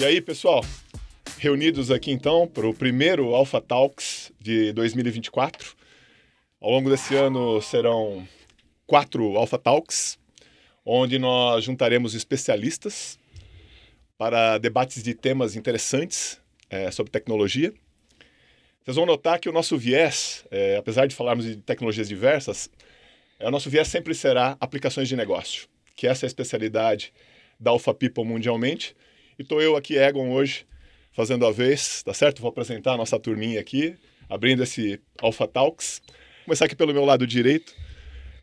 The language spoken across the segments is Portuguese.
E aí, pessoal? Reunidos aqui então para o primeiro Alpha Talks de 2024. Ao longo desse ano serão quatro Alpha Talks, onde nós juntaremos especialistas para debates de temas interessantes é, sobre tecnologia. Vocês vão notar que o nosso viés, é, apesar de falarmos de tecnologias diversas, é, o nosso viés sempre será aplicações de negócio, que essa é a especialidade da Alpha People mundialmente. E estou eu aqui, Egon, hoje, fazendo a vez, tá certo? Vou apresentar a nossa turminha aqui, abrindo esse Alpha Talks. Vou começar aqui pelo meu lado direito,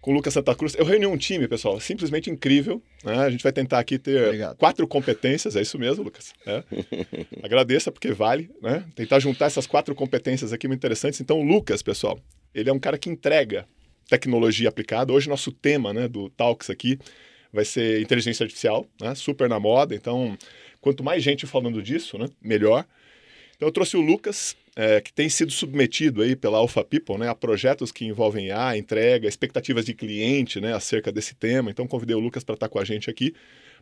com o Lucas Santa Cruz. Eu reuni um time, pessoal, simplesmente incrível. Né? A gente vai tentar aqui ter Obrigado. quatro competências, é isso mesmo, Lucas. É. Agradeça, porque vale, né? Tentar juntar essas quatro competências aqui muito interessantes. Então, o Lucas, pessoal, ele é um cara que entrega tecnologia aplicada. Hoje, nosso tema né, do Talks aqui vai ser inteligência artificial, né, super na moda. Então, quanto mais gente falando disso, né, melhor. Então, eu trouxe o Lucas, é, que tem sido submetido aí pela Alpha People né, a projetos que envolvem a entrega, expectativas de cliente né, acerca desse tema. Então, convidei o Lucas para estar tá com a gente aqui,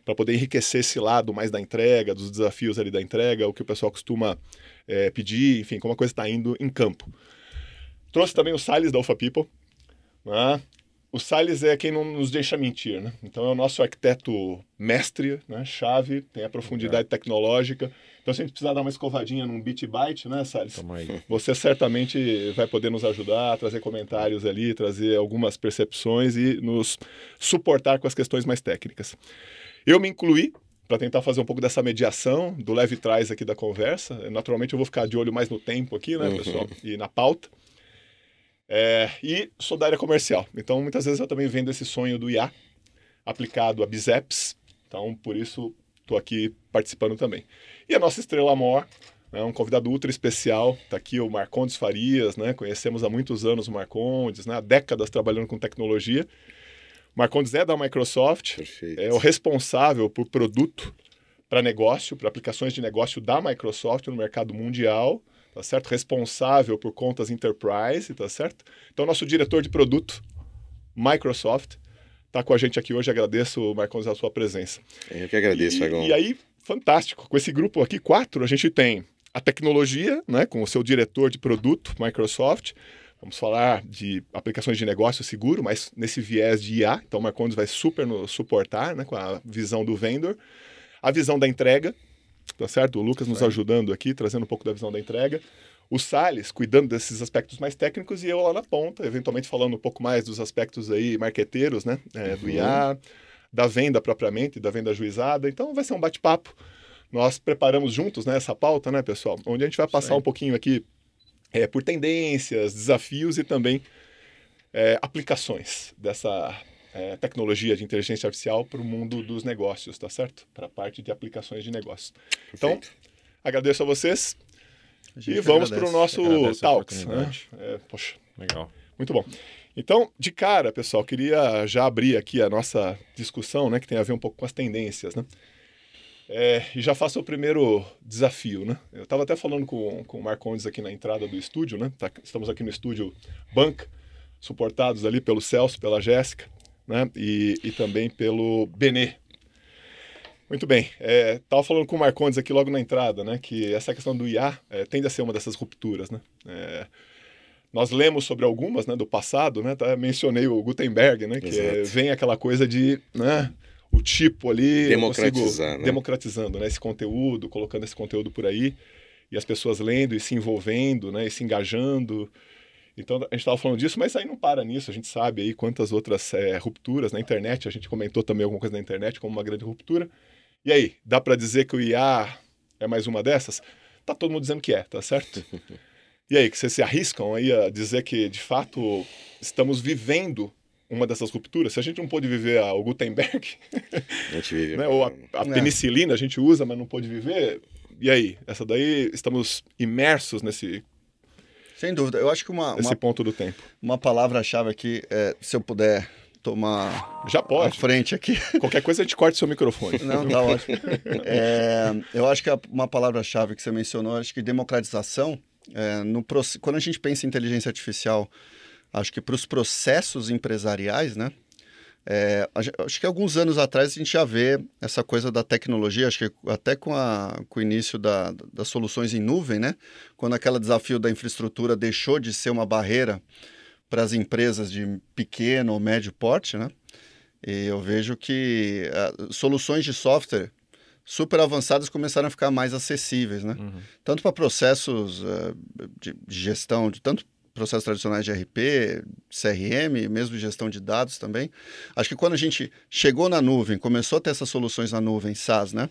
para poder enriquecer esse lado mais da entrega, dos desafios ali da entrega, o que o pessoal costuma é, pedir, enfim, como a coisa está indo em campo. Trouxe também o Sales da Alpha People, né? O Salles é quem não nos deixa mentir, né? Então é o nosso arquiteto mestre, né? Chave, tem a profundidade é. tecnológica. Então se a gente precisar dar uma escovadinha num bit byte, né, Salles? Você certamente vai poder nos ajudar, trazer comentários ali, trazer algumas percepções e nos suportar com as questões mais técnicas. Eu me incluí para tentar fazer um pouco dessa mediação do leve trás aqui da conversa. Naturalmente eu vou ficar de olho mais no tempo aqui, né, uhum. pessoal, e na pauta. É, e sou da área comercial. Então, muitas vezes eu também vendo esse sonho do IA aplicado a BizApps. Então, por isso, estou aqui participando também. E a nossa estrela maior, né, um convidado ultra especial, está aqui o Marcondes Farias. Né, conhecemos há muitos anos o Marcondes, né, há décadas trabalhando com tecnologia. O Marcondes é da Microsoft, Perfeito. é o responsável por produto para negócio, para aplicações de negócio da Microsoft no mercado mundial tá certo? Responsável por contas enterprise, tá certo? Então, nosso diretor de produto, Microsoft, está com a gente aqui hoje. Agradeço, Marcos, a sua presença. Eu que agradeço, Fagão. E, e aí, fantástico. Com esse grupo aqui, quatro, a gente tem a tecnologia, né, com o seu diretor de produto, Microsoft. Vamos falar de aplicações de negócio seguro, mas nesse viés de IA. Então, o Marcondes vai super nos suportar né, com a visão do vendor. A visão da entrega, tá certo? O Lucas nos ajudando aqui, trazendo um pouco da visão da entrega. O Sales cuidando desses aspectos mais técnicos e eu lá na ponta, eventualmente falando um pouco mais dos aspectos aí marqueteiros, né? É, do uhum. IA, da venda propriamente, da venda ajuizada. Então vai ser um bate-papo. Nós preparamos juntos né, essa pauta, né, pessoal? Onde a gente vai passar um pouquinho aqui é, por tendências, desafios e também é, aplicações dessa é, tecnologia de inteligência artificial para o mundo dos negócios, tá certo? Para a parte de aplicações de negócios. Então, agradeço a vocês a e vamos para o nosso Talks. Né? É, poxa, legal. Muito bom. Então, de cara, pessoal, queria já abrir aqui a nossa discussão, né, que tem a ver um pouco com as tendências, né? É, e já faço o primeiro desafio, né? Eu estava até falando com, com o Marcondes aqui na entrada do estúdio, né? Tá, estamos aqui no estúdio Bank, suportados ali pelo Celso, pela Jéssica né? E, e também pelo Benê. Muito bem. Estava é, falando com o Marcondes aqui logo na entrada, né? Que essa questão do IA é, tende a ser uma dessas rupturas, né? É, nós lemos sobre algumas, né? Do passado, né? Tá, mencionei o Gutenberg, né? Que é, vem aquela coisa de, né? O tipo ali... Democratizando. Né? Democratizando, né? Esse conteúdo, colocando esse conteúdo por aí. E as pessoas lendo e se envolvendo, né? E se engajando. Então, a gente estava falando disso, mas aí não para nisso. A gente sabe aí quantas outras é, rupturas na internet. A gente comentou também alguma coisa na internet como uma grande ruptura. E aí, dá para dizer que o IA é mais uma dessas? Tá todo mundo dizendo que é, tá certo? E aí, que vocês se arriscam aí a dizer que, de fato, estamos vivendo uma dessas rupturas? Se a gente não pôde viver a, o Gutenberg, a gente vive, né? ou a, a é. penicilina a gente usa, mas não pôde viver, e aí? Essa daí, estamos imersos nesse sem dúvida. Eu acho que uma. Esse uma, ponto do tempo. Uma palavra-chave aqui, é, se eu puder tomar já pode à frente aqui qualquer coisa a gente corta seu microfone não tá ótimo é, eu acho que uma palavra-chave que você mencionou acho que democratização é, no, quando a gente pensa em inteligência artificial acho que para os processos empresariais né é, acho que alguns anos atrás a gente já vê essa coisa da tecnologia, acho que até com, a, com o início da, das soluções em nuvem, né? Quando aquele desafio da infraestrutura deixou de ser uma barreira para as empresas de pequeno ou médio porte, né? E eu vejo que a, é, soluções de software super avançadas começaram a ficar mais acessíveis, né? Uhum. Tanto para processos uh, de gestão, de tanto processos tradicionais de RP, CRM, mesmo gestão de dados também. Acho que quando a gente chegou na nuvem, começou a ter essas soluções na nuvem, SaaS, né?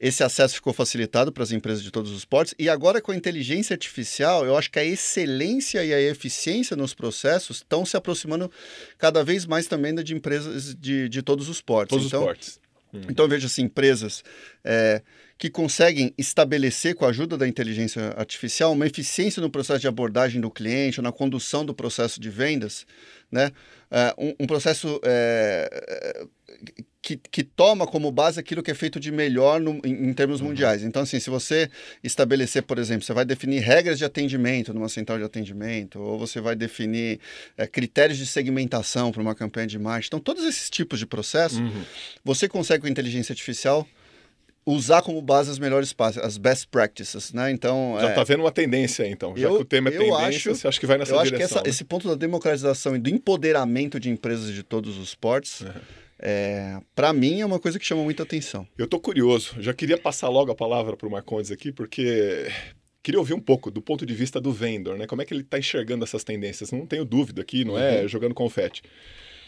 Esse acesso ficou facilitado para as empresas de todos os portes. E agora, com a inteligência artificial, eu acho que a excelência e a eficiência nos processos estão se aproximando cada vez mais também de empresas de, de todos os portes. Todos então, os portes. Uhum. Então, veja assim, empresas é, que conseguem estabelecer, com a ajuda da inteligência artificial, uma eficiência no processo de abordagem do cliente, na condução do processo de vendas, né? É, um, um, processo é, que, que, toma como base aquilo que é feito de melhor no, em, em, termos uhum. mundiais. Então, assim, se você estabelecer, por exemplo, você vai definir regras de atendimento numa central de atendimento, ou você vai definir é, critérios de segmentação para uma campanha de marketing. Então, todos esses tipos de processo, uhum. você consegue com inteligência artificial usar como base as melhores práticas, as best practices, né? Então já está é, vendo uma tendência, então já eu, que o tema é tendência, acho, você acha que vai nessa direção? Eu acho que essa, né? esse ponto da democratização e do empoderamento de empresas de todos os portes, uhum. é, é para mim é uma coisa que chama muita atenção. Eu estou curioso, já queria passar logo a palavra para o Marcondes aqui, porque queria ouvir um pouco do ponto de vista do vendor, né? Como é que ele está enxergando essas tendências? Não tenho dúvida aqui, não é uhum. é jogando confete.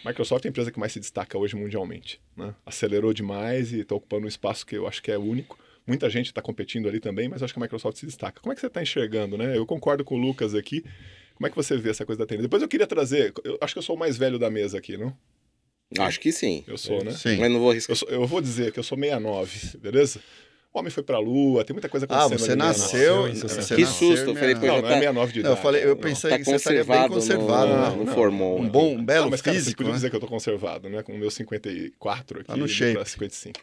Microsoft é a empresa que mais se destaca hoje mundialmente. Né? Acelerou demais e está ocupando um espaço que eu acho que é único. Muita gente está competindo ali também, mas acho que a Microsoft se destaca. Como é que você está enxergando, né? Eu concordo com o Lucas aqui. Como é que você vê essa coisa da tendência? Depois eu queria trazer, eu acho que eu sou o mais velho da mesa aqui, não? Acho que sim. Eu sou, né? Sim. Mas não vou arriscar. Eu, sou, eu vou dizer que eu sou 69, beleza? homem foi pra lua, tem muita coisa ah, acontecendo. Ah, você ali, né? nasceu. Né? Você que nasceu, susto, eu falei, não, não é 69 de tá. idade. Não, eu, falei, eu pensei tá que você estaria bem conservado. No, né? não, não, não formou. Um bom, um belo não, mas, cara, físico. Você podia né? dizer que eu tô conservado, né? Com o meu 54 tá aqui. Tá no shape. 55.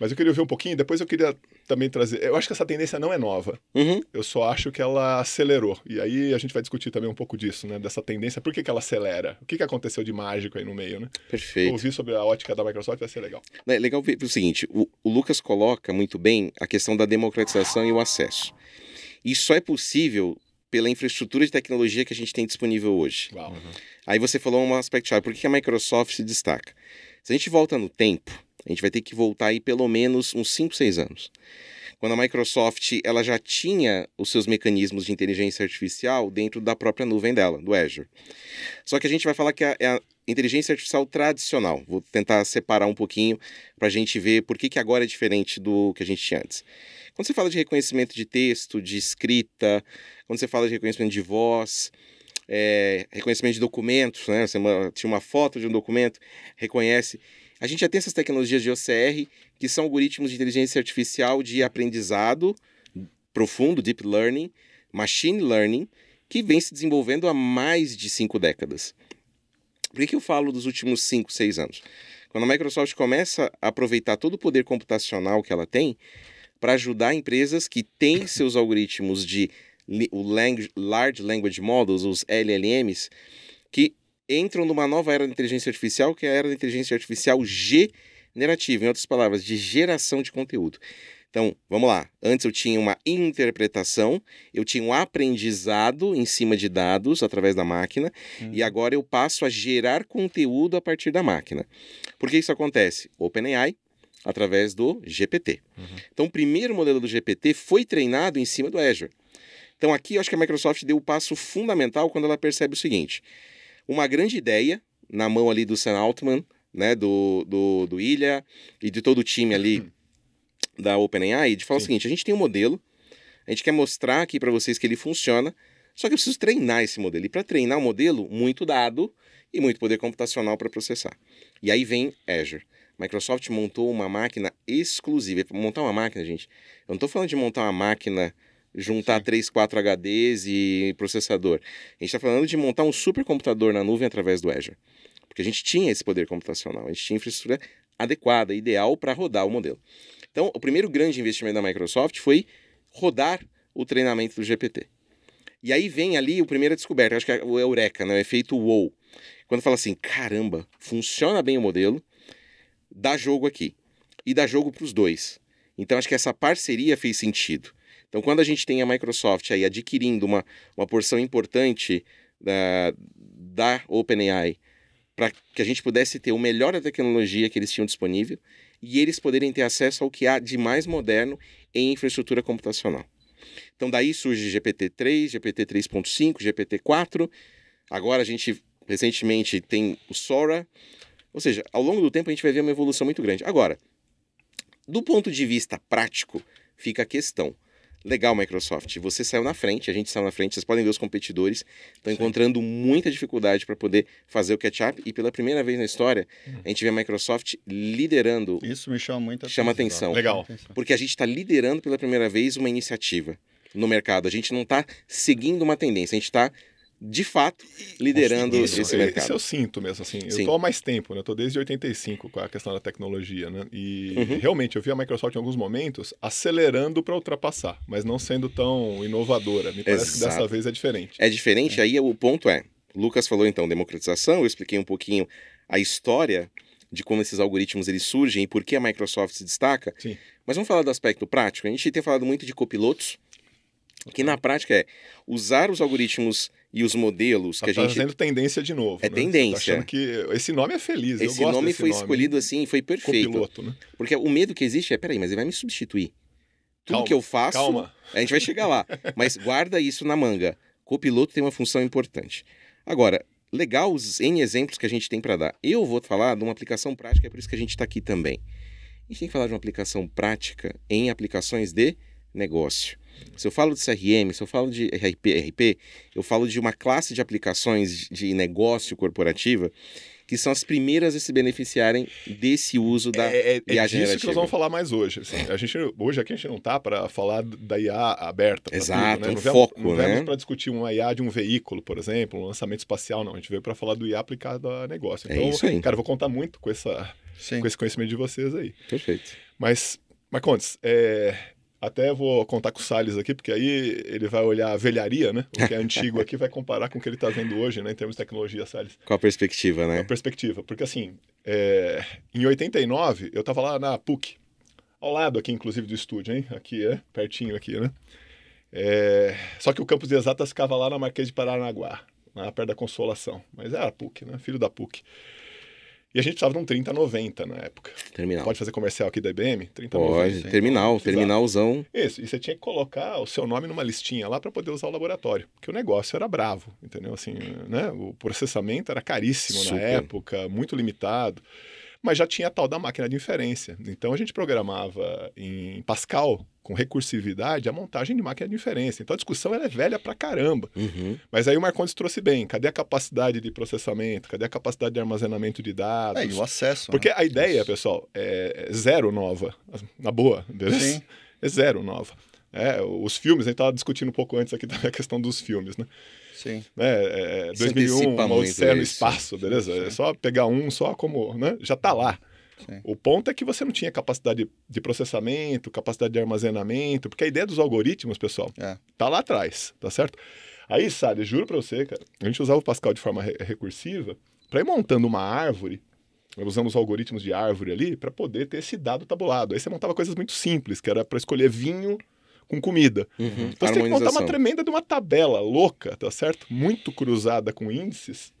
Mas eu queria ver um pouquinho, depois eu queria também trazer. Eu acho que essa tendência não é nova. Uhum. Eu só acho que ela acelerou. E aí a gente vai discutir também um pouco disso, né? Dessa tendência. Por que, que ela acelera? O que, que aconteceu de mágico aí no meio, né? Perfeito. Ouvir sobre a ótica da Microsoft vai ser legal. É legal ver o seguinte: o, o Lucas coloca muito bem a questão da democratização e o acesso. Isso só é possível pela infraestrutura de tecnologia que a gente tem disponível hoje. Uhum. Aí você falou um aspecto chave. Por que a Microsoft se destaca? Se a gente volta no tempo, a gente vai ter que voltar aí pelo menos uns 5, 6 anos. Quando a Microsoft ela já tinha os seus mecanismos de inteligência artificial dentro da própria nuvem dela, do Azure. Só que a gente vai falar que é a, inteligência artificial tradicional. Vou tentar separar um pouquinho para a gente ver por que, que agora é diferente do que a gente tinha antes. Quando você fala de reconhecimento de texto, de escrita, quando você fala de reconhecimento de voz, é, reconhecimento de documentos, né? Você tinha uma foto de um documento, reconhece. A gente já tem essas tecnologias de OCR, que são algoritmos de inteligência artificial de aprendizado profundo, deep learning, machine learning, que vem se desenvolvendo há mais de cinco décadas. Por que, que eu falo dos últimos cinco, seis anos? Quando a Microsoft começa a aproveitar todo o poder computacional que ela tem para ajudar empresas que têm seus algoritmos de o Large Language Models, os LLMs, que entram numa nova era da inteligência artificial, que é a era da inteligência artificial generativa, em outras palavras, de geração de conteúdo. Então, vamos lá. Antes eu tinha uma interpretação, eu tinha um aprendizado em cima de dados através da máquina, hum. e agora eu passo a gerar conteúdo a partir da máquina. Por que isso acontece? OpenAI através do GPT. Uhum. Então, o primeiro modelo do GPT foi treinado em cima do Azure. Então, aqui eu acho que a Microsoft deu o um passo fundamental quando ela percebe o seguinte: uma grande ideia na mão ali do Sam Altman, né, do, do, do Ilha e de todo o time ali da OpenAI, de falar Sim. o seguinte, a gente tem um modelo, a gente quer mostrar aqui para vocês que ele funciona, só que eu preciso treinar esse modelo. E para treinar o um modelo, muito dado e muito poder computacional para processar. E aí vem Azure. Microsoft montou uma máquina exclusiva. Montar uma máquina, gente, eu não estou falando de montar uma máquina juntar Sim. 3, 4 HDs e processador. A gente está falando de montar um supercomputador na nuvem através do Azure. Porque a gente tinha esse poder computacional, a gente tinha infraestrutura adequada, ideal para rodar o modelo. Então, o primeiro grande investimento da Microsoft foi rodar o treinamento do GPT. E aí vem ali a primeira descoberta, acho que é o Eureka, né? o efeito wow. Quando fala assim, caramba, funciona bem o modelo, dá jogo aqui. E dá jogo para os dois. Então acho que essa parceria fez sentido. Então, quando a gente tem a Microsoft aí adquirindo uma, uma porção importante da, da OpenAI para que a gente pudesse ter o melhor da tecnologia que eles tinham disponível e eles poderem ter acesso ao que há de mais moderno em infraestrutura computacional. Então, daí surge GPT-3, GPT-3.5, GPT-4. Agora a gente recentemente tem o Sora. Ou seja, ao longo do tempo a gente vai ver uma evolução muito grande. Agora, do ponto de vista prático, fica a questão legal, Microsoft, você saiu na frente, a gente saiu na frente, vocês podem ver os competidores, estão encontrando muita dificuldade para poder fazer o catch-up e pela primeira vez na história, hum. a gente vê a Microsoft liderando. Isso me chama muita atenção. Chama atenção. Legal. Porque a gente está liderando pela primeira vez uma iniciativa no mercado. A gente não está seguindo uma tendência, a gente está de fato, liderando isso, esse mercado. Isso eu sinto mesmo, assim. Sim. Eu estou há mais tempo, né? Eu estou desde 85 com a questão da tecnologia, né? E uhum. realmente, eu vi a Microsoft em alguns momentos acelerando para ultrapassar, mas não sendo tão inovadora. Me parece Exato. que dessa vez é diferente. É diferente, é. aí o ponto é... Lucas falou, então, democratização, eu expliquei um pouquinho a história de como esses algoritmos eles surgem e por que a Microsoft se destaca. Sim. Mas vamos falar do aspecto prático. A gente tem falado muito de copilotos, que na prática é usar os algoritmos e os modelos tá que a gente. Está tendência de novo. É né? tendência. Tá achando que esse nome é feliz. Esse nome foi nome. escolhido assim, foi perfeito. Copiloto, né? Porque o medo que existe é: peraí, mas ele vai me substituir. Tudo calma, que eu faço. Calma. A gente vai chegar lá. mas guarda isso na manga. Copiloto tem uma função importante. Agora, legal os N exemplos que a gente tem para dar. Eu vou falar de uma aplicação prática, é por isso que a gente está aqui também. A gente tem que falar de uma aplicação prática em aplicações de negócio. Se eu falo de CRM, se eu falo de RP, RP, eu falo de uma classe de aplicações de negócio corporativa que são as primeiras a se beneficiarem desse uso da é, é, é disso que nós vamos falar mais hoje. Assim. A gente, hoje aqui a gente não está para falar da IA aberta. Exato, tudo, né? um viemos, foco. Não viemos vemos né? para discutir uma IA de um veículo, por exemplo, um lançamento espacial, não. A gente veio para falar do IA aplicado a negócio. É então, é isso aí. cara, eu vou contar muito com, essa, com esse conhecimento de vocês aí. Perfeito. Mas, Marcondes, é, até vou contar com o Salles aqui, porque aí ele vai olhar a velharia, né? O que é antigo aqui vai comparar com o que ele está vendo hoje, né? Em termos de tecnologia, Salles. Com a perspectiva, né? Qual a perspectiva. Porque, assim, é... em 89, eu estava lá na PUC, ao lado aqui, inclusive, do estúdio, hein? Aqui, é? Pertinho aqui, né? É... Só que o campus de exatas ficava lá na Marquês de Paranaguá, lá perto da Consolação. Mas era é a PUC, né? Filho da PUC. E a gente estava num 3090 na época. Terminal. Pode fazer comercial aqui da IBM? 3090. Pode, terminal terminal, terminalzão. Isso, e você tinha que colocar o seu nome numa listinha lá para poder usar o laboratório, porque o negócio era bravo, entendeu? Assim, né? O processamento era caríssimo Super. na época, muito limitado mas já tinha a tal da máquina de inferência. Então a gente programava em Pascal, com recursividade, a montagem de máquina de inferência. Então a discussão é velha pra caramba. Uhum. Mas aí o Marcondes trouxe bem: cadê a capacidade de processamento? Cadê a capacidade de armazenamento de dados? É, e o acesso. Porque né? a ideia, pessoal, é zero nova. Na boa, beleza? Sim. É zero nova. É, os filmes, a gente estava discutindo um pouco antes aqui também a questão dos filmes, né? Sim. Né? É, 2001, é, uma odisseia no espaço, beleza? É Sim. É só pegar um só como, né? Já está lá. Sim. O ponto é que você não tinha capacidade de processamento, capacidade de armazenamento, porque a ideia dos algoritmos, pessoal, é. tá lá atrás, tá certo? Aí, sabe, juro para você, cara, a gente usava o Pascal de forma re recursiva para ir montando uma árvore usamos algoritmos de árvore ali para poder ter esse dado tabulado. Aí você montava coisas muito simples, que era para escolher vinho com comida. Uhum. Então você tem que montar uma tremenda de uma tabela louca, tá certo? Muito cruzada com índices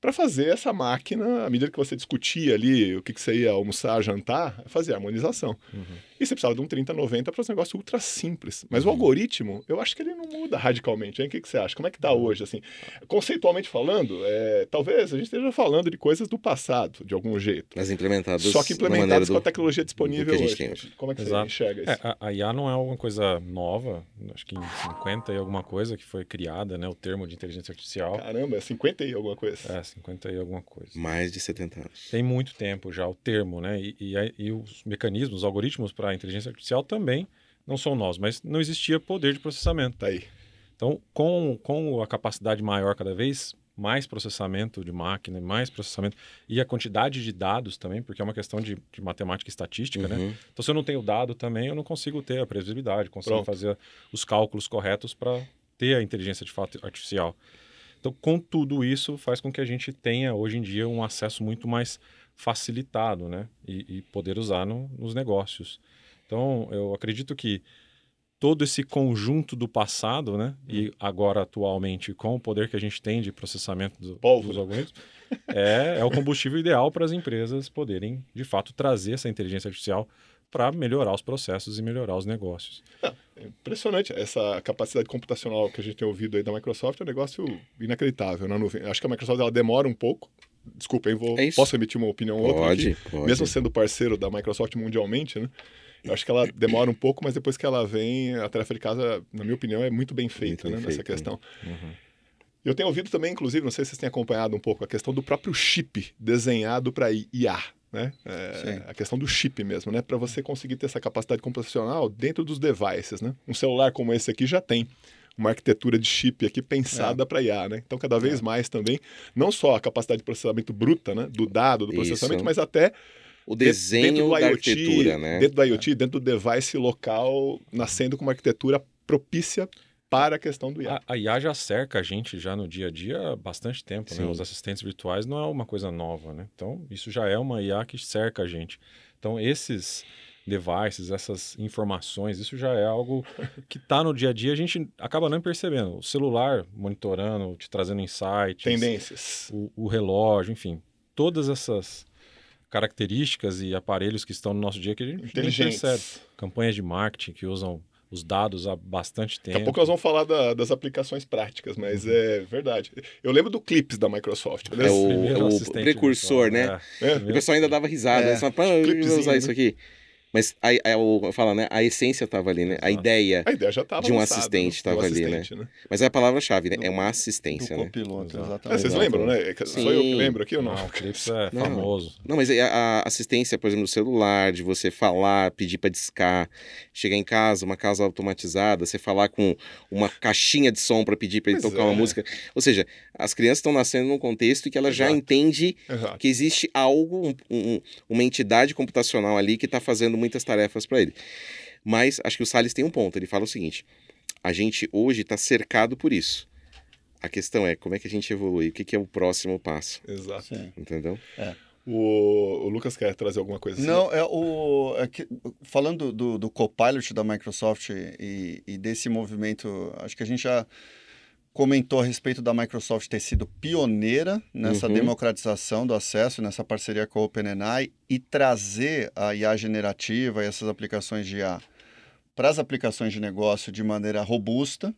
para fazer essa máquina, à medida que você discutia ali o que, que você ia almoçar, jantar, fazer harmonização. Uhum. E você precisava de um 3090 para fazer um negócio ultra simples. Mas uhum. o algoritmo, eu acho que ele não muda radicalmente, hein? O que, que você acha? Como é que está uhum. hoje, assim? Conceitualmente falando, é, talvez a gente esteja falando de coisas do passado, de algum jeito. Mas implementadas Só que implementadas com a tecnologia disponível hoje. Como é que Exato. você enxerga isso? É, a, a, IA não é alguma coisa nova, acho que em 50 e alguma coisa que foi criada, né? O termo de inteligência artificial. Caramba, é 50 e alguma coisa. É, 50 e alguma coisa. Mais de 70 anos. Tem muito tempo já o termo, né? E, e, e os mecanismos, os algoritmos para a inteligência artificial também não são nós, mas não existia poder de processamento. Tá aí. Então, com, com a capacidade maior cada vez, mais processamento de máquina, mais processamento e a quantidade de dados também, porque é uma questão de, de matemática e estatística, né? uhum. né? Então, se eu não tenho dado também, eu não consigo ter a previsibilidade, consigo Pronto. fazer os cálculos corretos para ter a inteligência de fato artificial. Então, com tudo isso, faz com que a gente tenha hoje em dia um acesso muito mais facilitado, né? E, e poder usar no, nos negócios. Então, eu acredito que todo esse conjunto do passado, né? Uhum. E agora, atualmente, com o poder que a gente tem de processamento do, dos algoritmos, é, é o combustível ideal para as empresas poderem, de fato, trazer essa inteligência artificial para melhorar os processos e melhorar os negócios. Ah, é, impressionante essa capacidade computacional que a gente tem ouvido aí da Microsoft, é um negócio inacreditável na né, nuvem. Acho que a Microsoft ela demora um pouco Desculpa, hein, vou, é posso emitir uma opinião ou outra? Aqui, pode. Mesmo sendo parceiro da Microsoft mundialmente, né? Eu acho que ela demora um pouco, mas depois que ela vem, a tarefa de casa, na minha opinião, é muito bem feita muito né, nessa feito, né? questão. Uhum. Eu tenho ouvido também, inclusive, não sei se vocês têm acompanhado um pouco, a questão do próprio chip desenhado para IA. Né? É, a questão do chip mesmo, né? Para você conseguir ter essa capacidade computacional dentro dos devices, né? Um celular como esse aqui já tem uma arquitetura de chip aqui pensada é. para IA, né? Então, cada vez é. mais também, não só a capacidade de processamento bruta, né? Do dado, do processamento, Isso. mas até o desenho da IoT, arquitetura, né? Dentro do IoT, é. dentro do device local, nascendo com uma arquitetura propícia para a questão do IA. A, a, IA já cerca a gente já no dia a dia há bastante tempo, né? Os assistentes virtuais não é uma coisa nova, né? Então, isso já é uma IA que cerca a gente. Então, esses devices, essas informações, isso já é algo que está no dia a dia, a gente acaba não percebendo. O celular monitorando, te trazendo insights. Tendências. O, o relógio, enfim. Todas essas características e aparelhos que estão no nosso dia que a gente percebe. Campanhas de marketing que usam os dados há bastante tempo. Daqui a pouco nós vamos falar da, das aplicações práticas, mas é verdade. Eu lembro do Clips da Microsoft. É o, é o, precursor, né? É. É. O pessoal ainda dava risada. É. eu usar isso né? aqui. Mas a, a, falo, né? A essência estava ali, né? A ideia, a ideia já tava de um lançado, assistente estava né, ali, né? né? Mas é a palavra-chave, né? Do, é uma assistência, do né? exatamente. É, vocês lembram, né? É Só eu que lembro aqui ou não? Ah, o Clips é não, famoso. Não, mas é, a, assistência, por exemplo, do celular, de você falar, pedir para discar, chegar em casa, uma casa automatizada, você falar com uma caixinha de som para pedir para ele pois tocar é. uma música. Ou seja, as crianças estão nascendo num contexto que ela Exato. já entende Exato. que existe algo, um, um, uma entidade computacional ali que está fazendo muitas tarefas para ele. Mas acho que o Salles tem um ponto. Ele fala o seguinte: a gente hoje está cercado por isso. A questão é como é que a gente evolui, o que, que é o próximo passo. Exato. Sim. Entendeu? É. O, o, Lucas quer trazer alguma coisa assim? Não, é o. É que, falando do, do Copilot da Microsoft e, e, desse movimento, acho que a gente já comentou a respeito da Microsoft ter sido pioneira nessa uhum. democratização do acesso, nessa parceria com a OpenAI e trazer a IA generativa e essas aplicações de IA para as aplicações de negócio de maneira robusta.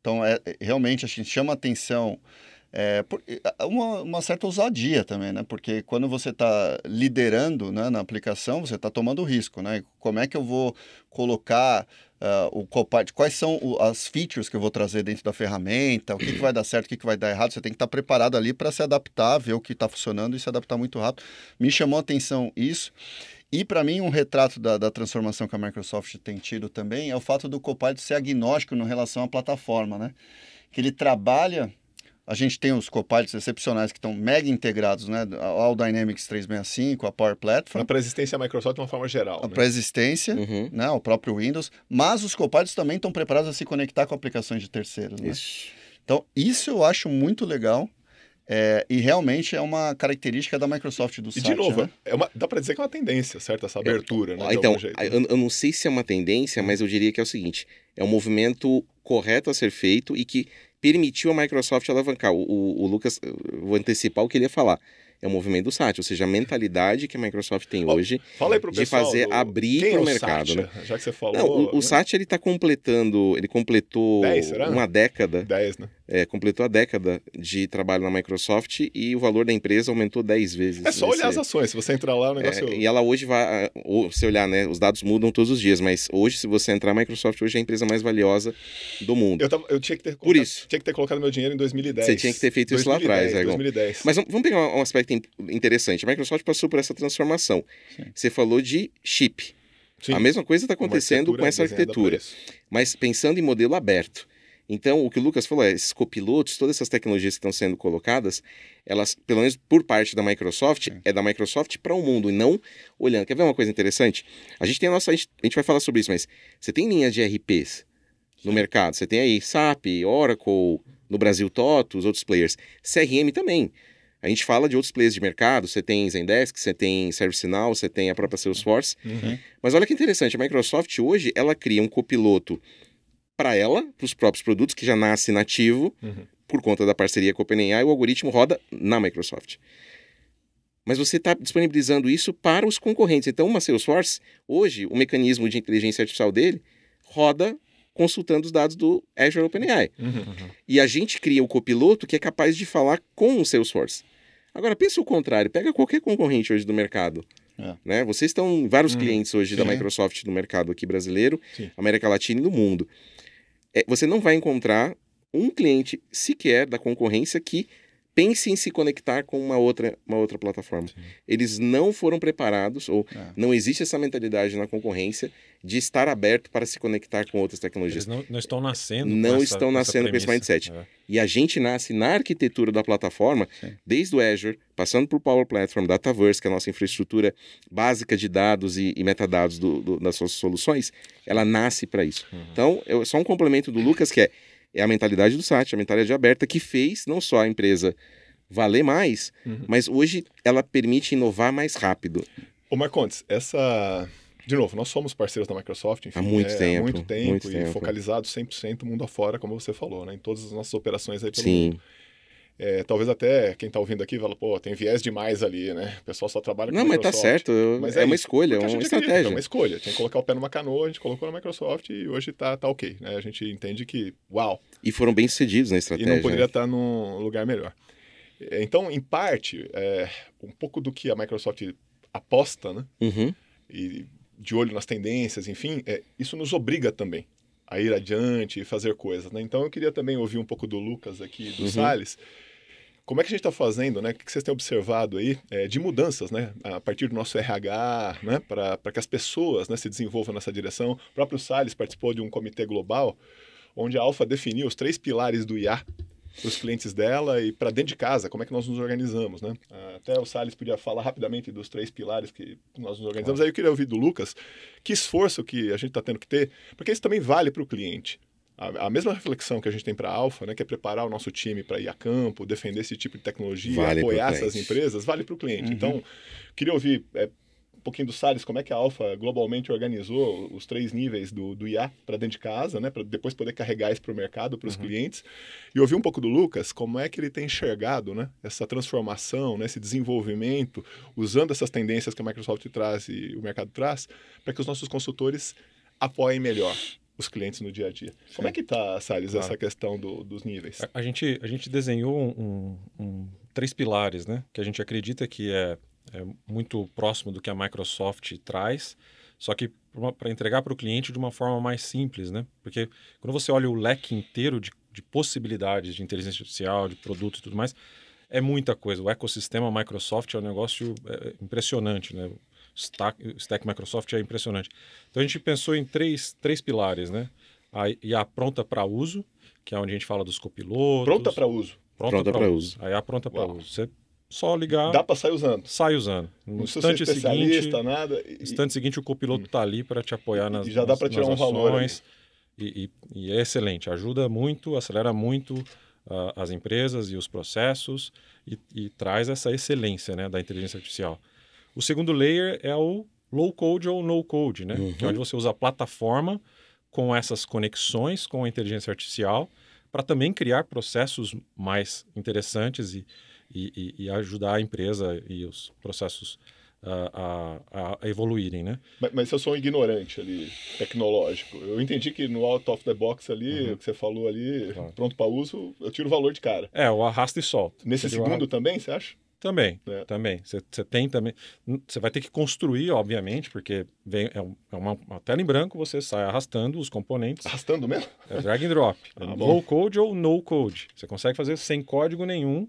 Então, é, é realmente, a gente chama atenção é, por, uma, uma, certa ousadia também, né? Porque quando você está liderando né, na aplicação, você está tomando risco, né? Como é que eu vou colocar Uh, o Copilot, quais são o, as features que eu vou trazer dentro da ferramenta, o que, que vai dar certo, o que, que vai dar errado. Você tem que estar tá preparado ali para se adaptar, ver o que está funcionando e se adaptar muito rápido. Me chamou a atenção isso. E para mim, um retrato da, da, transformação que a Microsoft tem tido também é o fato do Copilot ser agnóstico no relação à plataforma, né? Que ele trabalha a gente tem os copilots excepcionais que estão mega integrados, né? Ao Dynamics 365, a Power Platform. A existência da Microsoft de uma forma geral. A né? uhum. né? O próprio Windows. Mas os copilots também estão preparados a se conectar com aplicações de terceiros, né? Isso. Então, isso eu acho muito legal. É, e realmente é uma característica da Microsoft do e site. E de novo, né? é uma, dá para dizer que é uma tendência, certo? Essa é, abertura, né, então, eu, né? Então, jeito, Eu, eu, não sei se é uma tendência, mas eu diria que é o seguinte: é um movimento correto a ser feito e que permitiu a Microsoft alavancar. O, o, o Lucas, vou antecipar o que ele ia falar. É o movimento do site, ou seja, a mentalidade que a Microsoft tem oh, hoje de fazer do... abrir para é o mercado. Né? Já que você falou. Não, o, o né? SAT ele está completando, ele completou Dez, uma década. 10, né? é, completou a década de trabalho na Microsoft e o valor da empresa aumentou 10 vezes. É só olhar ser... as ações, se você entrar lá, o negócio. É, e ela hoje vai. Ou, se olhar, né? Os dados mudam todos os dias, mas hoje, se você entrar, a Microsoft hoje é a empresa mais valiosa do mundo. Eu, tava, eu tinha que ter colocado, Por isso. Tinha que ter colocado meu dinheiro em 2010. Você tinha que ter feito 2010, isso lá atrás, é, Mas vamos pegar um aspecto interessante. A Microsoft passou por essa transformação. Sim. Você falou de chip. Sim. A mesma coisa está acontecendo com essa arquitetura. Mas pensando em modelo aberto. Então, o que o Lucas falou é, esses copilotos, todas essas tecnologias que estão sendo colocadas, elas, pelo menos por parte da Microsoft, é, é da Microsoft para o um mundo e não olhando. Quer ver uma coisa interessante? A gente tem a nossa, a gente, vai falar sobre isso, mas você tem linhas de RPs no mercado, você tem aí SAP, Oracle, no Brasil TOTOS, outros players. CRM também. A gente fala de outros players de mercado, você tem Zendesk, você tem ServiceNow, você tem a própria Salesforce. Uhum. Mas olha que interessante, a Microsoft hoje, ela cria um copiloto para ela, para os próprios produtos, que já nasce nativo, uhum. por conta da parceria com a OpenAI, o algoritmo roda na Microsoft. Mas você está disponibilizando isso para os concorrentes. Então, uma Salesforce, hoje, o mecanismo de inteligência artificial dele roda consultando os dados do Azure OpenAI. Uhum, uhum. E a gente cria o copiloto que é capaz de falar com o Salesforce. Agora, pensa o contrário. Pega qualquer concorrente hoje do mercado. É. Né? Vocês estão vários uhum. clientes hoje sim. da Microsoft no mercado aqui brasileiro, sim. América Latina e no mundo. É, você não vai encontrar um cliente sequer da concorrência que pense em se conectar com uma outra, uma outra plataforma. Sim. Eles não foram preparados, ou é. não existe essa mentalidade na concorrência de estar aberto para se conectar com outras tecnologias. Eles não, não estão nascendo. Não essa, estão nascendo com esse mindset. É. E a gente nasce na arquitetura da plataforma, Sim. desde o Azure, passando por Power Platform, Dataverse, que é a nossa infraestrutura básica de dados e, e metadados do, do, das suas soluções, ela nasce para isso. Uhum. Então, é só um complemento do Lucas, que é é a mentalidade do site, a mentalidade aberta, que fez não só a empresa valer mais, uhum. mas hoje ela permite inovar mais rápido. Ô Marcondes, essa... De novo, nós somos parceiros da Microsoft, enfim, há muito, né, tempo, há muito tempo muito e tempo. focalizado 100% mundo afora, como você falou, né, em todas as nossas operações aí pelo Sim. mundo. É, talvez até quem está ouvindo aqui fala, pô, tem viés demais ali, né? O pessoal só trabalha com Não, Microsoft. mas tá certo. Mas é, é uma escolha, é uma estratégia. Acredita, é uma escolha. Tinha que colocar o pé numa canoa, a gente colocou na Microsoft e hoje tá, tá ok. Né? A gente entende que, uau. E foram bem sucedidos na estratégia. E não poderia né? estar num lugar melhor. É, então, em parte, é, um pouco do que a Microsoft aposta, né? Uhum. E de olho nas tendências, enfim, é, isso nos obriga também a ir adiante e fazer coisas. Né? Então, eu queria também ouvir um pouco do Lucas aqui, do uhum. Salles como é que a gente está fazendo, né? O que vocês têm observado aí é, de mudanças, né? A partir do nosso RH, né? Para que as pessoas né, se desenvolvam nessa direção. O próprio Salles participou de um comitê global onde a Alfa definiu os três pilares do IA para os clientes dela e para dentro de casa, como é que nós nos organizamos, né? Até o Salles podia falar rapidamente dos três pilares que nós nos organizamos. Claro. Aí eu queria ouvir do Lucas que esforço que a gente está tendo que ter, porque isso também vale para o cliente a, a, mesma reflexão que a gente tem para a Alfa, né, que é preparar o nosso time para ir a campo, defender esse tipo de tecnologia, vale apoiar essas empresas, vale para o cliente. Uhum. Então, queria ouvir é, um pouquinho do Salles, como é que a Alfa globalmente organizou os três níveis do, do IA para dentro de casa, né, para depois poder carregar isso para o mercado, para os uhum. clientes. E ouvir um pouco do Lucas, como é que ele tem enxergado né, essa transformação, né, esse desenvolvimento, usando essas tendências que a Microsoft traz e o mercado traz, para que os nossos consultores apoiem melhor os clientes no dia a dia. Sim. Como é que está, Salles, essa questão do, dos níveis? A, a, gente, a gente desenhou um, um, três pilares, né? Que a gente acredita que é, é muito próximo do que a Microsoft traz, só que para entregar para o cliente de uma forma mais simples, né? Porque quando você olha o leque inteiro de, de possibilidades de inteligência artificial, de produto e tudo mais, é muita coisa. O ecossistema Microsoft é um negócio é, impressionante, né? stack, stack Microsoft é impressionante. Então a gente pensou em três, três pilares, né? A IA pronta para uso, que é onde a gente fala dos copilotos. Pronta para uso. Pronta, pronta para uso. Aí A IA pronta para uso. Você só ligar. Dá para sair usando. Sai usando. No Não instante seguinte, nada. E... instante seguinte o copiloto está hum. Tá ali para te apoiar nas. E já dá para tirar um valor. E, e, e, é excelente. Ajuda muito, acelera muito uh, as empresas e os processos e, e traz essa excelência né, da inteligência artificial. O segundo layer é o low code ou no code, né? Uhum. Que é onde uhum. você usa a plataforma com essas conexões com a inteligência artificial para também criar processos mais interessantes e, e, e, ajudar a empresa e os processos ah, a, a, a evoluírem, né? Mas, mas, eu sou um ignorante ali, tecnológico. Eu entendi que no out of the box ali, uhum. o que você falou ali, claro. pronto para uso, eu tiro o valor de cara. É, o arrasta e solta. Nesse segundo também, você acha? Também, é. também. Você tem também. Você vai ter que construir, obviamente, porque vem, é, é, uma, uma, tela em branco, você sai arrastando os componentes. Arrastando mesmo? É drag and drop. Ah, low code ou no code. Você consegue fazer sem código nenhum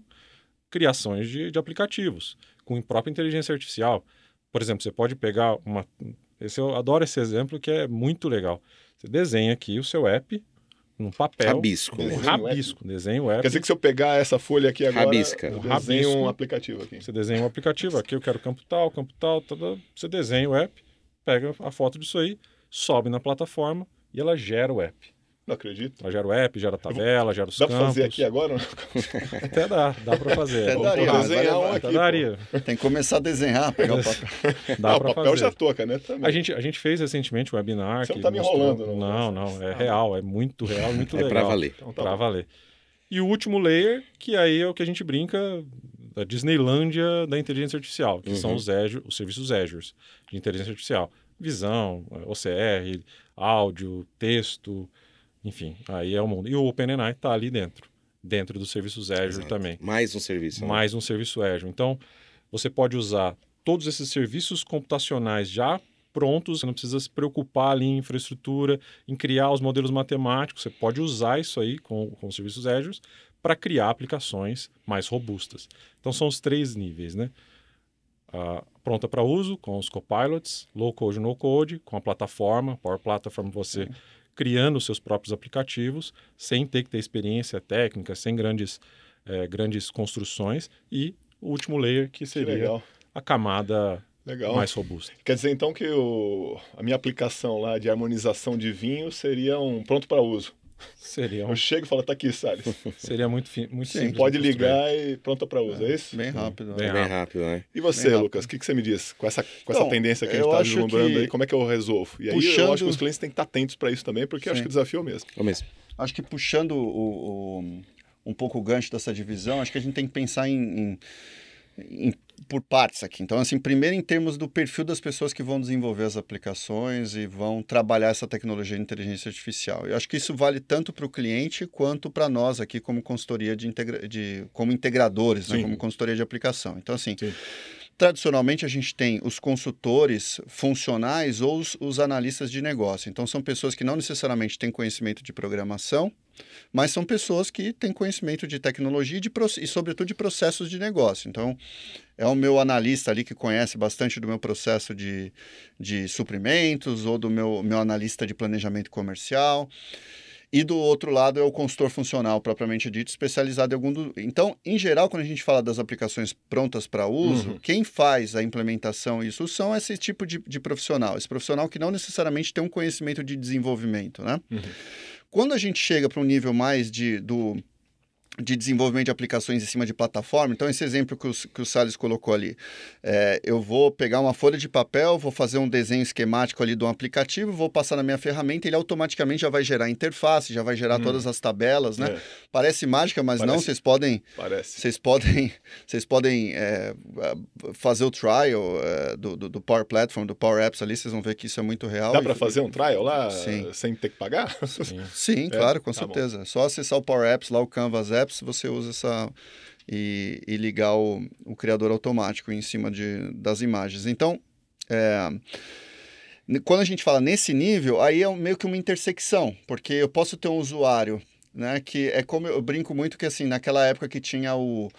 criações de, de aplicativos com a própria inteligência artificial. Por exemplo, você pode pegar uma. Esse, eu adoro esse exemplo que é muito legal. Você desenha aqui o seu app num papel. Rabisco. Um né? rabisco, desenho web. Quer dizer que se eu pegar essa folha aqui agora, Rabisca. eu desenho um aplicativo aqui. Você desenha um aplicativo, aqui eu quero campo tal, campo tal, tal, você desenha o app, pega a foto disso aí, sobe na plataforma e ela gera o app. Não acredito. Mas gera o app, gera a tabela, gera os dá campos. Dá pra fazer aqui agora? Até dá, dá pra fazer. Até daria. Pô, desenhar um aqui, daria. Tem que começar a desenhar, pegar o papel. dá não, ah, o papel fazer. já toca, né? também. A gente, a gente fez recentemente um webinar. Você não tá me enrolando. Não, não, né? não é real, é muito real, muito é legal. É pra valer. Então, tá pra valer. E o último layer, que aí é o que a gente brinca da Disneylândia da inteligência artificial, que uhum. são os, Azure, os serviços Azure de inteligência artificial. Visão, é, OCR, áudio, texto, enfim, aí é o mundo. E o OpenAI está ali dentro, dentro dos serviços Azure Exato. também. Mais um serviço. Né? Mais um serviço Azure. Então, você pode usar todos esses serviços computacionais já prontos, você não precisa se preocupar ali em infraestrutura, em criar os modelos matemáticos, você pode usar isso aí com, com os serviços Azure para criar aplicações mais robustas. Então são os três níveis, né? pronta para uso com os copilots, low code, no code, com a plataforma, Power Platform você é criando seus próprios aplicativos, sem ter que ter experiência técnica, sem grandes, é, grandes construções. E o último layer, que seria que a camada Legal. mais robusta. Quer dizer, então, que o, a minha aplicação lá de harmonização de vinho seria um pronto para uso. Seria um... Eu chego e falo, tá aqui, Salles. Seria muito, muito Sim, simples. pode ligar e pronta para uso, é, é, isso? Bem rápido. Bem, né? bem rápido, né? E você, Lucas, o que, que você me diz? Com essa, com essa então, tendência que a gente está vislumbrando que... aí, como é que eu resolvo? E aí eu acho que os clientes têm que estar atentos para isso também, porque eu acho que o desafio é o mesmo. É o mesmo. Acho que puxando o, o, um pouco o gancho dessa divisão, acho que a gente tem que pensar em, em, em por partes aqui. Então, assim, primeiro em termos do perfil das pessoas que vão desenvolver as aplicações e vão trabalhar essa tecnologia de inteligência artificial. Eu acho que isso vale tanto para o cliente quanto para nós aqui como consultoria de, integra de como integradores, né? como consultoria de aplicação. Então, assim. Sim. Tradicionalmente, a gente tem os consultores funcionais ou os, os analistas de negócio. Então, são pessoas que não necessariamente têm conhecimento de programação, mas são pessoas que têm conhecimento de tecnologia e, de, e sobretudo, de processos de negócio. Então, é o meu analista ali que conhece bastante do meu processo de, de suprimentos ou do meu, meu analista de planejamento comercial. E do outro lado é o consultor funcional, propriamente dito, especializado em algum. Do... Então, em geral, quando a gente fala das aplicações prontas para uso, uhum. quem faz a implementação isso são esse tipo de, de profissional. Esse profissional que não necessariamente tem um conhecimento de desenvolvimento, né? Uhum. Quando a gente chega para um nível mais de, do de desenvolvimento de aplicações em cima de plataforma. Então, esse exemplo que o, que o Salles colocou ali. É, eu vou pegar uma folha de papel, vou fazer um desenho esquemático ali de um aplicativo, vou passar na minha ferramenta, ele automaticamente já vai gerar interface, já vai gerar hum. todas as tabelas, né? É. Parece mágica, mas Parece. não, vocês podem... Parece. Vocês podem, vocês podem é, fazer o trial é, do, do, do, Power Platform, do Power Apps ali, vocês vão ver que isso é muito real. Dá para fazer um trial lá Sim. sem ter que pagar? Sim, Sim claro, é, com tá certeza. Bom. É só acessar o Power Apps lá, o Canvas Apps, apps, você usa essa e, e ligar o, o, criador automático em cima de, das imagens. Então, é, quando a gente fala nesse nível, aí é meio que uma intersecção, porque eu posso ter um usuário, né? Que é como eu, brinco muito que assim, naquela época que tinha o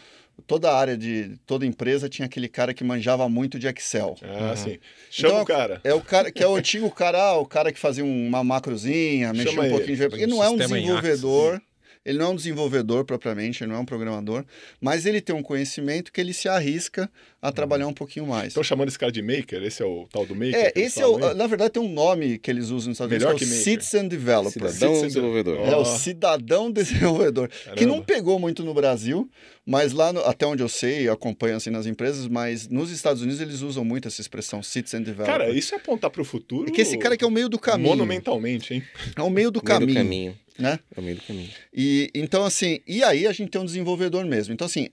toda a área de toda empresa tinha aquele cara que manjava muito de Excel. Ah, uhum. sim. Então, Chama então, o cara. É o cara que é o antigo cara, ah, o cara que fazia uma macrozinha, mexia um pouquinho de... Ele não é um desenvolvedor. Ele não é um desenvolvedor propriamente, ele não é um programador, mas ele tem um conhecimento que ele se arrisca a trabalhar um pouquinho mais. Estão chamando esse cara de maker? Esse é o tal do maker? É, esse é o, é na verdade tem um nome que eles usam nos Estados Melhor Unidos, que, é o maker. citizen developer. Cidadão, cidadão desenvolvedor. É o cidadão desenvolvedor, Caramba. que não pegou muito no Brasil, mas lá, no, até onde eu sei, eu acompanho assim nas empresas, mas nos Estados Unidos eles usam muito essa expressão citizen developer. Cara, isso é apontar para o futuro. É que esse cara que é o meio do caminho. Monumentalmente, hein? É o meio do meio caminho. Do caminho. Né? É o meio do caminho. E então assim, e aí a gente tem um desenvolvedor mesmo. Então assim,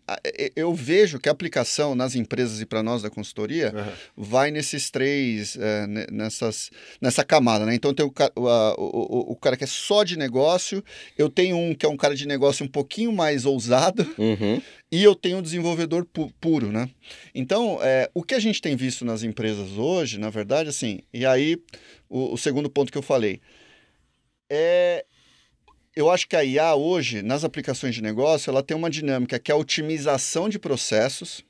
eu vejo que a aplicação nas empresas e para nós da consultoria uhum. vai nesses três, é, nessas, nessa camada, né? Então tem o, o, o, o, cara que é só de negócio, eu tenho um que é um cara de negócio um pouquinho mais ousado. Uhum e eu tenho um desenvolvedor pu puro, né? Então, é, o que a gente tem visto nas empresas hoje, na verdade, assim, e aí o, o segundo ponto que eu falei, é, eu acho que a IA hoje, nas aplicações de negócio, ela tem uma dinâmica que é a otimização de processos.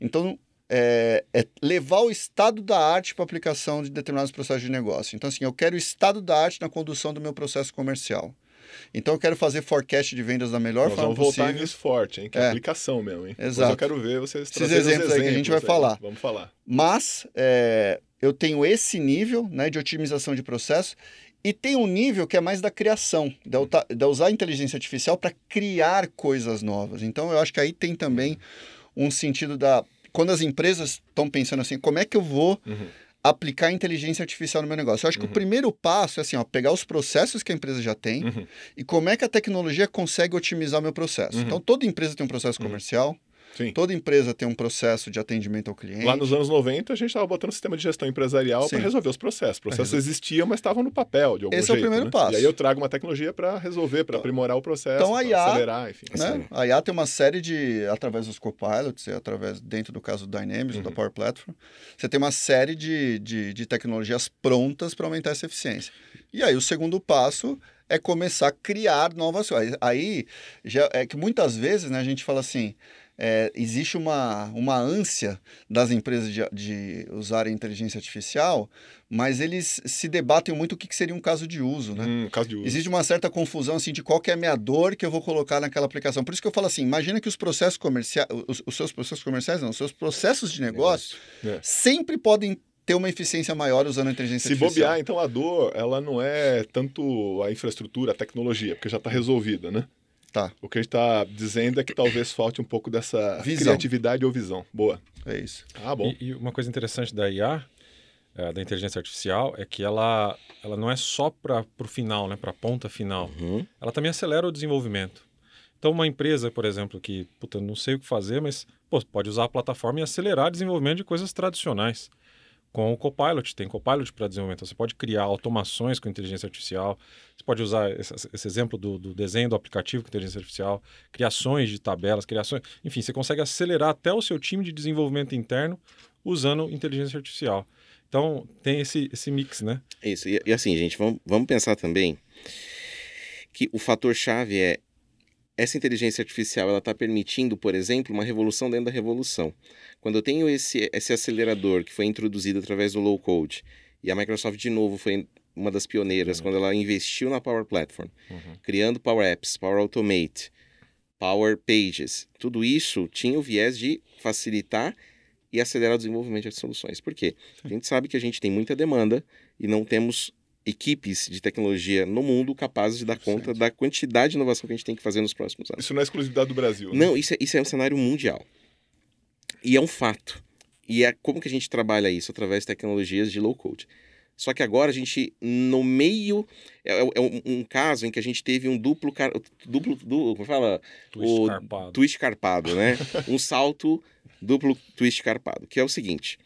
Então, é, é levar o estado da arte para a aplicação de determinados processos de negócio. Então, assim, eu quero o estado da arte na condução do meu processo comercial. Então eu quero fazer forecast de vendas da melhor Nós forma vamos possível. voltar nisso forte, hein? Que é, é aplicação mesmo, hein? Exato. eu quero ver vocês Esses exemplos, exemplos aí que a gente vai aí. falar. Vamos falar. Mas é, eu tenho esse nível né, de otimização de processo e tem um nível que é mais da criação, da, hum. da usar a inteligência artificial para criar coisas novas. Então eu acho que aí tem também hum. um sentido da quando as empresas estão pensando assim, como é que eu vou uhum aplicar inteligência artificial no meu negócio. Eu acho uhum. que o uhum. primeiro passo é assim, ó, pegar os processos que a empresa já tem uhum. e como é que a tecnologia consegue otimizar o meu processo. Uhum. Então, toda empresa tem um processo uhum. comercial, Sim. Toda empresa tem um processo de atendimento ao cliente. Lá nos anos 90, a gente estava botando um sistema de gestão empresarial para resolver os processos. Processos existiam, mas estavam no papel, de algum Esse jeito. Esse é o primeiro né? passo. E aí eu trago uma tecnologia para resolver, para então, aprimorar o processo, então, acelerar, enfim. Né? A IA tem uma série de, através dos copilots, é através, dentro do caso do Dynamics uhum. ou da Power Platform, você tem uma série de, de, de tecnologias prontas para aumentar essa eficiência. E aí o segundo passo é começar a criar novas coisas. Aí já, é que muitas vezes né, a gente fala assim, é, existe uma, uma ânsia das empresas de, de usar a inteligência artificial, mas eles se debatem muito o que, que seria um caso de uso, né? Hum, caso de uso. Existe uma certa confusão assim de qual que é a minha dor que eu vou colocar naquela aplicação. Por isso que eu falo assim, imagina que os processos comerciais, os, os, seus processos comerciais não, os seus processos de negócio é. sempre podem ter uma eficiência maior usando a inteligência Se artificial. Se bobear, então a dor, ela não é tanto a infraestrutura, a tecnologia, porque já está resolvida, né? Tá. O que a gente está dizendo é que talvez falte um pouco dessa visão. criatividade ou visão. Boa. É isso. Ah, bom. E, e uma coisa interessante da IA, é, da inteligência artificial, é que ela, ela não é só para o final, né, para a ponta final. Uhum. Ela também acelera o desenvolvimento. Então, uma empresa, por exemplo, que, puta, não sei o que fazer, mas pô, pode usar a plataforma e acelerar o desenvolvimento de coisas tradicionais com o Copilot. Tem Copilot para desenvolvimento. Então, você pode criar automações com inteligência artificial. Você pode usar esse, esse exemplo do, do, desenho do aplicativo com inteligência artificial, criações de tabelas, criações. Enfim, você consegue acelerar até o seu time de desenvolvimento interno usando inteligência artificial. Então, tem esse, esse mix, né? Isso. E, e assim, gente, vamos, vamos pensar também que o fator chave é essa inteligência artificial ela está permitindo, por exemplo, uma revolução dentro da revolução. Quando eu tenho esse, esse acelerador que foi introduzido através do low code, e a Microsoft, de novo, foi uma das pioneiras uhum. quando ela investiu na Power Platform, uhum. criando Power Apps, Power Automate, Power Pages. Tudo isso tinha o viés de facilitar e acelerar o desenvolvimento de soluções. Por quê? A gente sabe que a gente tem muita demanda e não temos equipes de tecnologia no mundo capazes de dar conta da quantidade de inovação que a gente tem que fazer nos próximos anos. Isso não é exclusividade do Brasil. Né? Não, isso é, isso é um cenário mundial. E é um fato. E é como que a gente trabalha isso? Através de tecnologias de low code. Só que agora a gente, no meio. É, é, é um, um, caso em que a gente teve um duplo. Car, duplo du, como fala? Twist o, carpado. Twist carpado, né? um salto duplo twist carpado, que é o seguinte: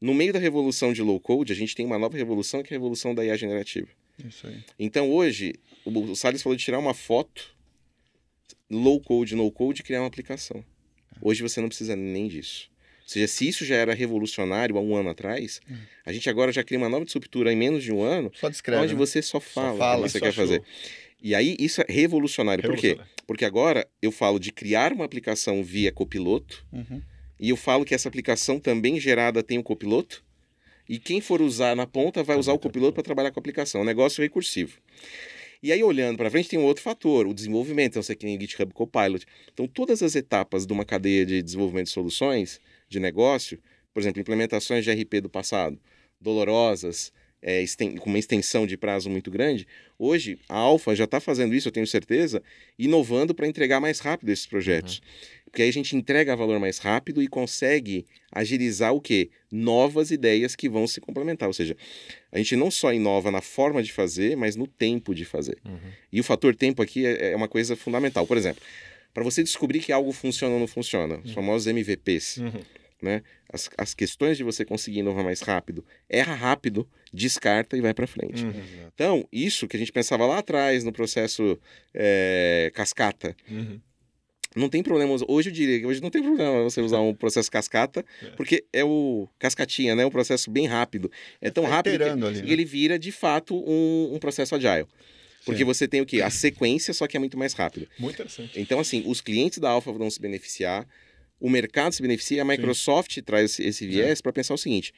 no meio da revolução de low code, a gente tem uma nova revolução que é a revolução da IA generativa. Isso aí. Então hoje, o Salles falou de tirar uma foto, low code, no code, criar uma aplicação. É. Hoje você não precisa nem disso. Ou seja, se isso já era revolucionário há um ano atrás, hum. a gente agora já cria uma nova estrutura em menos de um ano, só descreve, onde né? você só fala, só fala que você quer achou. fazer. E aí isso é revolucionário. revolucionário. Por quê? Porque agora eu falo de criar uma aplicação via copiloto. Uhum e eu falo que essa aplicação também gerada tem o um copiloto. E quem for usar na ponta vai usar o copiloto para trabalhar com a aplicação. O é negócio é recursivo. E aí, olhando para frente, tem um outro fator, o desenvolvimento. Então, você tem GitHub Copilot. Então, todas as etapas de uma cadeia de desenvolvimento de soluções de negócio, por exemplo, implementações de RP do passado, dolorosas, é, com uma extensão de prazo muito grande, Hoje, a Alfa já está fazendo isso, eu tenho certeza, inovando para entregar mais rápido esses projetos. Uhum. Porque aí a gente entrega valor mais rápido e consegue agilizar o quê? Novas ideias que vão se complementar. Ou seja, a gente não só inova na forma de fazer, mas no tempo de fazer. Uhum. E o fator tempo aqui é, é uma coisa fundamental. Por exemplo, para você descobrir que algo funciona ou não funciona, os uhum. famosos MVPs. Uhum né? As, as questões de você conseguir inovar mais rápido, erra rápido, descarta e vai para frente. Uhum. Então, isso que a gente pensava lá atrás no processo é, cascata. Uhum. Não tem problema. Hoje eu diria que hoje não tem problema você usar um processo cascata, é. porque é o cascatinha, né? É um processo bem rápido. É, é tão tá rápido que ali, né? ele vira, de fato, um, um processo agile. Porque Sim. você tem o quê? A sequência, só que é muito mais rápido. Muito interessante. Então, assim, os clientes da Alfa vão se beneficiar, o mercado se beneficia, a Microsoft Sim. traz esse é. viés para pensar o seguinte: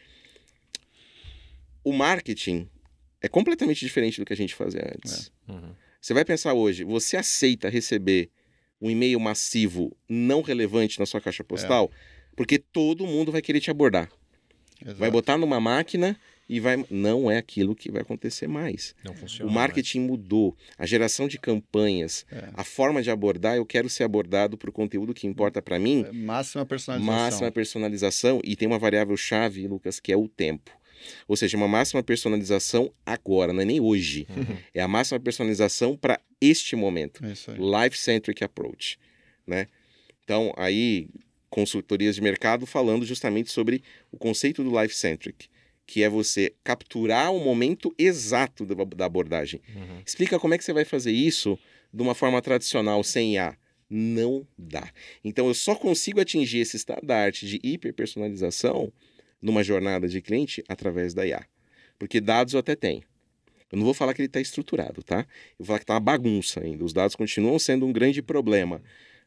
o marketing é completamente diferente do que a gente fazia antes. É. Uhum. Você vai pensar hoje, você aceita receber um e-mail massivo não relevante na sua caixa é. postal? É. Porque todo mundo vai querer te abordar. Exato. Vai botar numa máquina e vai. Não é aquilo que vai acontecer mais. Não funciona. O marketing mudou. A geração de campanhas, é. a forma de abordar, eu quero ser abordado por conteúdo que importa para mim. É máxima personalização. Máxima personalização. E tem uma variável chave, Lucas, que é o tempo. Ou seja, uma máxima personalização agora, não é nem hoje. Uhum. É a máxima personalização para este momento. É life-centric approach. Né? Então, aí, consultorias de mercado falando justamente sobre o conceito do life-centric que é você capturar o momento exato da, da abordagem. Uhum. Explica como é que você vai fazer isso de uma forma tradicional, sem IA. Não dá. Então, eu só consigo atingir esse estandarte de hiperpersonalização numa jornada de cliente através da IA. Porque dados eu até tenho. Eu não vou falar que ele está estruturado, tá? Eu vou falar que está uma bagunça ainda. Os dados continuam sendo um grande problema.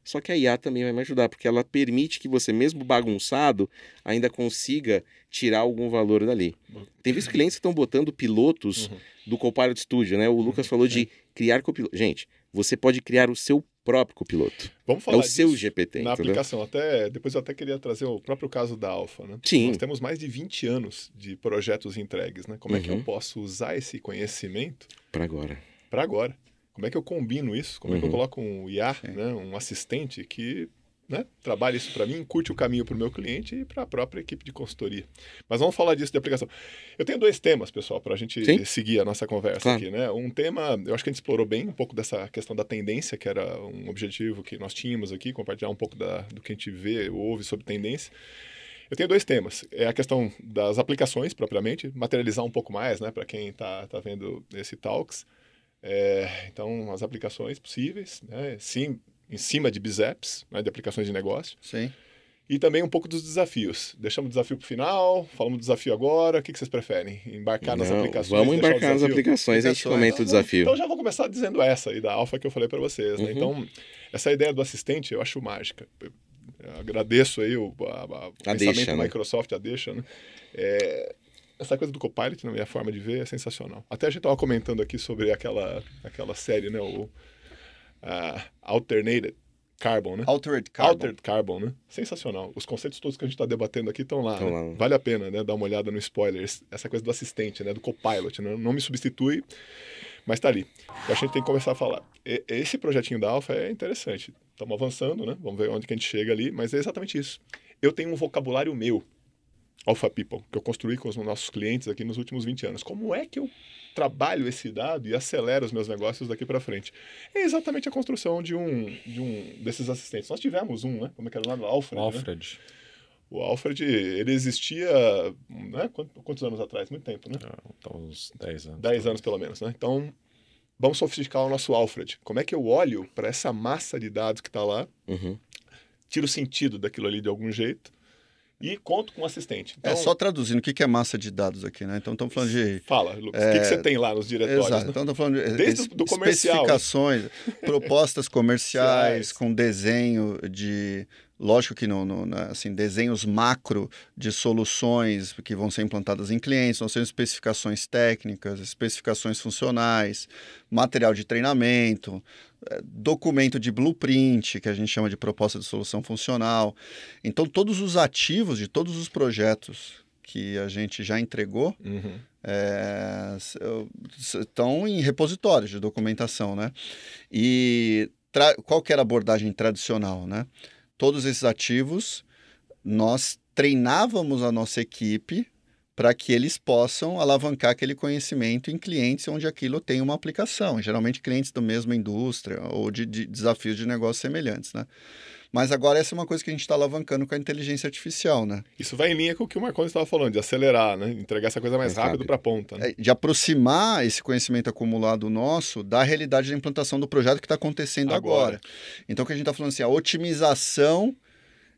Só que a IA também vai me ajudar, porque ela permite que você, mesmo bagunçado, ainda consiga tirar algum valor dali. Tem visto clientes que estão botando pilotos uhum. do Copilot Studio, né? O uhum. Lucas falou de é. criar copiloto. Gente, você pode criar o seu próprio copiloto. Vamos é falar é o seu GPT. Na entendeu? aplicação, até depois eu até queria trazer o próprio caso da Alfa, né? Sim. Nós temos mais de 20 anos de projetos entregues, né? Como uhum. é que eu uhum. posso usar esse conhecimento para agora? Para agora. Como é que eu combino isso? Como é que eu uhum. coloco um IA, né, um assistente que né, trabalha isso para mim, curte o caminho para o meu cliente e para a própria equipe de consultoria. Mas vamos falar disso de aplicação. Eu tenho dois temas, pessoal, para a gente Sim? seguir a nossa conversa claro. aqui. Né? Um tema, eu acho que a gente explorou bem um pouco dessa questão da tendência, que era um objetivo que nós tínhamos aqui, compartilhar um pouco da, do que a gente vê, ouve sobre tendência. Eu tenho dois temas. É a questão das aplicações, propriamente, materializar um pouco mais, né, para quem está tá vendo esse Talks. É, então, as aplicações possíveis, né? Sim, em cima de BizApps, né? de aplicações de negócio. Sim. E também um pouco dos desafios. Deixamos o desafio para o final, falamos do desafio agora. O que, que vocês preferem? Embarcar Não, nas aplicações? Vamos embarcar nas aplicações, a gente comenta então, o desafio. Então já vou começar dizendo essa aí da Alfa que eu falei para vocês. Né? Uhum. Então, essa ideia do assistente eu acho mágica. Eu agradeço aí o, a, a, a pensamento deixa, da né? Microsoft, a deixa. Né? É, essa coisa do Copilot, na né, minha forma de ver, é sensacional. Até a gente estava comentando aqui sobre aquela, aquela série, né? O uh, Alternated Carbon, né? Altered Carbon. Altered Carbon, né? Sensacional. Os conceitos todos que a gente está debatendo aqui estão lá. Né? lá. Vale a pena, né? Dar uma olhada no spoiler. Essa coisa do assistente, né? Do Copilot, né? Não me substitui, mas está ali. Eu acho que a gente tem que começar a falar. E, esse projetinho da Alpha é interessante. Estamos avançando, né? Vamos ver onde que a gente chega ali, mas é exatamente isso. Eu tenho um vocabulário meu Alpha People, que eu construí com os nossos clientes aqui nos últimos 20 anos. Como é que eu trabalho esse dado e acelero os meus negócios daqui para frente? É exatamente a construção de um, de um desses assistentes. Nós tivemos um, né? Como é que era o nome? Alfred. Né? Alfred. Né? O Alfred, ele existia, né? Quantos, quantos anos atrás? Muito tempo, né? então, uns 10 anos. 10 anos, pelo menos, né? Então, vamos sofisticar o nosso Alfred. Como é que eu olho para essa massa de dados que está lá, uhum. tiro sentido daquilo ali de algum jeito, e conto com assistente. É então, é só traduzindo, o que é massa de dados aqui, né? Então estamos falando de. Fala, Lucas, é... o que, que, é, você tem lá nos diretórios? Exato, né? então estamos falando de. É, Desde es... do comercial. Especificações, propostas comerciais, com desenho de Lógico que no, no assim, desenhos macro de soluções que vão ser implantadas em clientes, vão ser especificações técnicas, especificações funcionais, material de treinamento, eh, documento de blueprint, que a gente chama de proposta de solução funcional. Então, todos os ativos de todos os projetos que a gente já entregou uhum. é, estão em repositórios de documentação, né? E qual que era a abordagem tradicional, né? todos esses ativos, nós treinávamos a nossa equipe para que eles possam alavancar aquele conhecimento em clientes onde aquilo tem uma aplicação, geralmente clientes da mesma indústria ou de, de desafios de negócios semelhantes, né? Mas agora essa é uma coisa que a gente está alavancando com a inteligência artificial, né? Isso vai em linha com o que o Marconi estava falando, de acelerar, né? Entregar essa coisa mais é, rápido para a ponta. Né? É, de aproximar esse conhecimento acumulado nosso da realidade da implantação do projeto que está acontecendo agora. agora. Então, o que a gente está falando assim, a otimização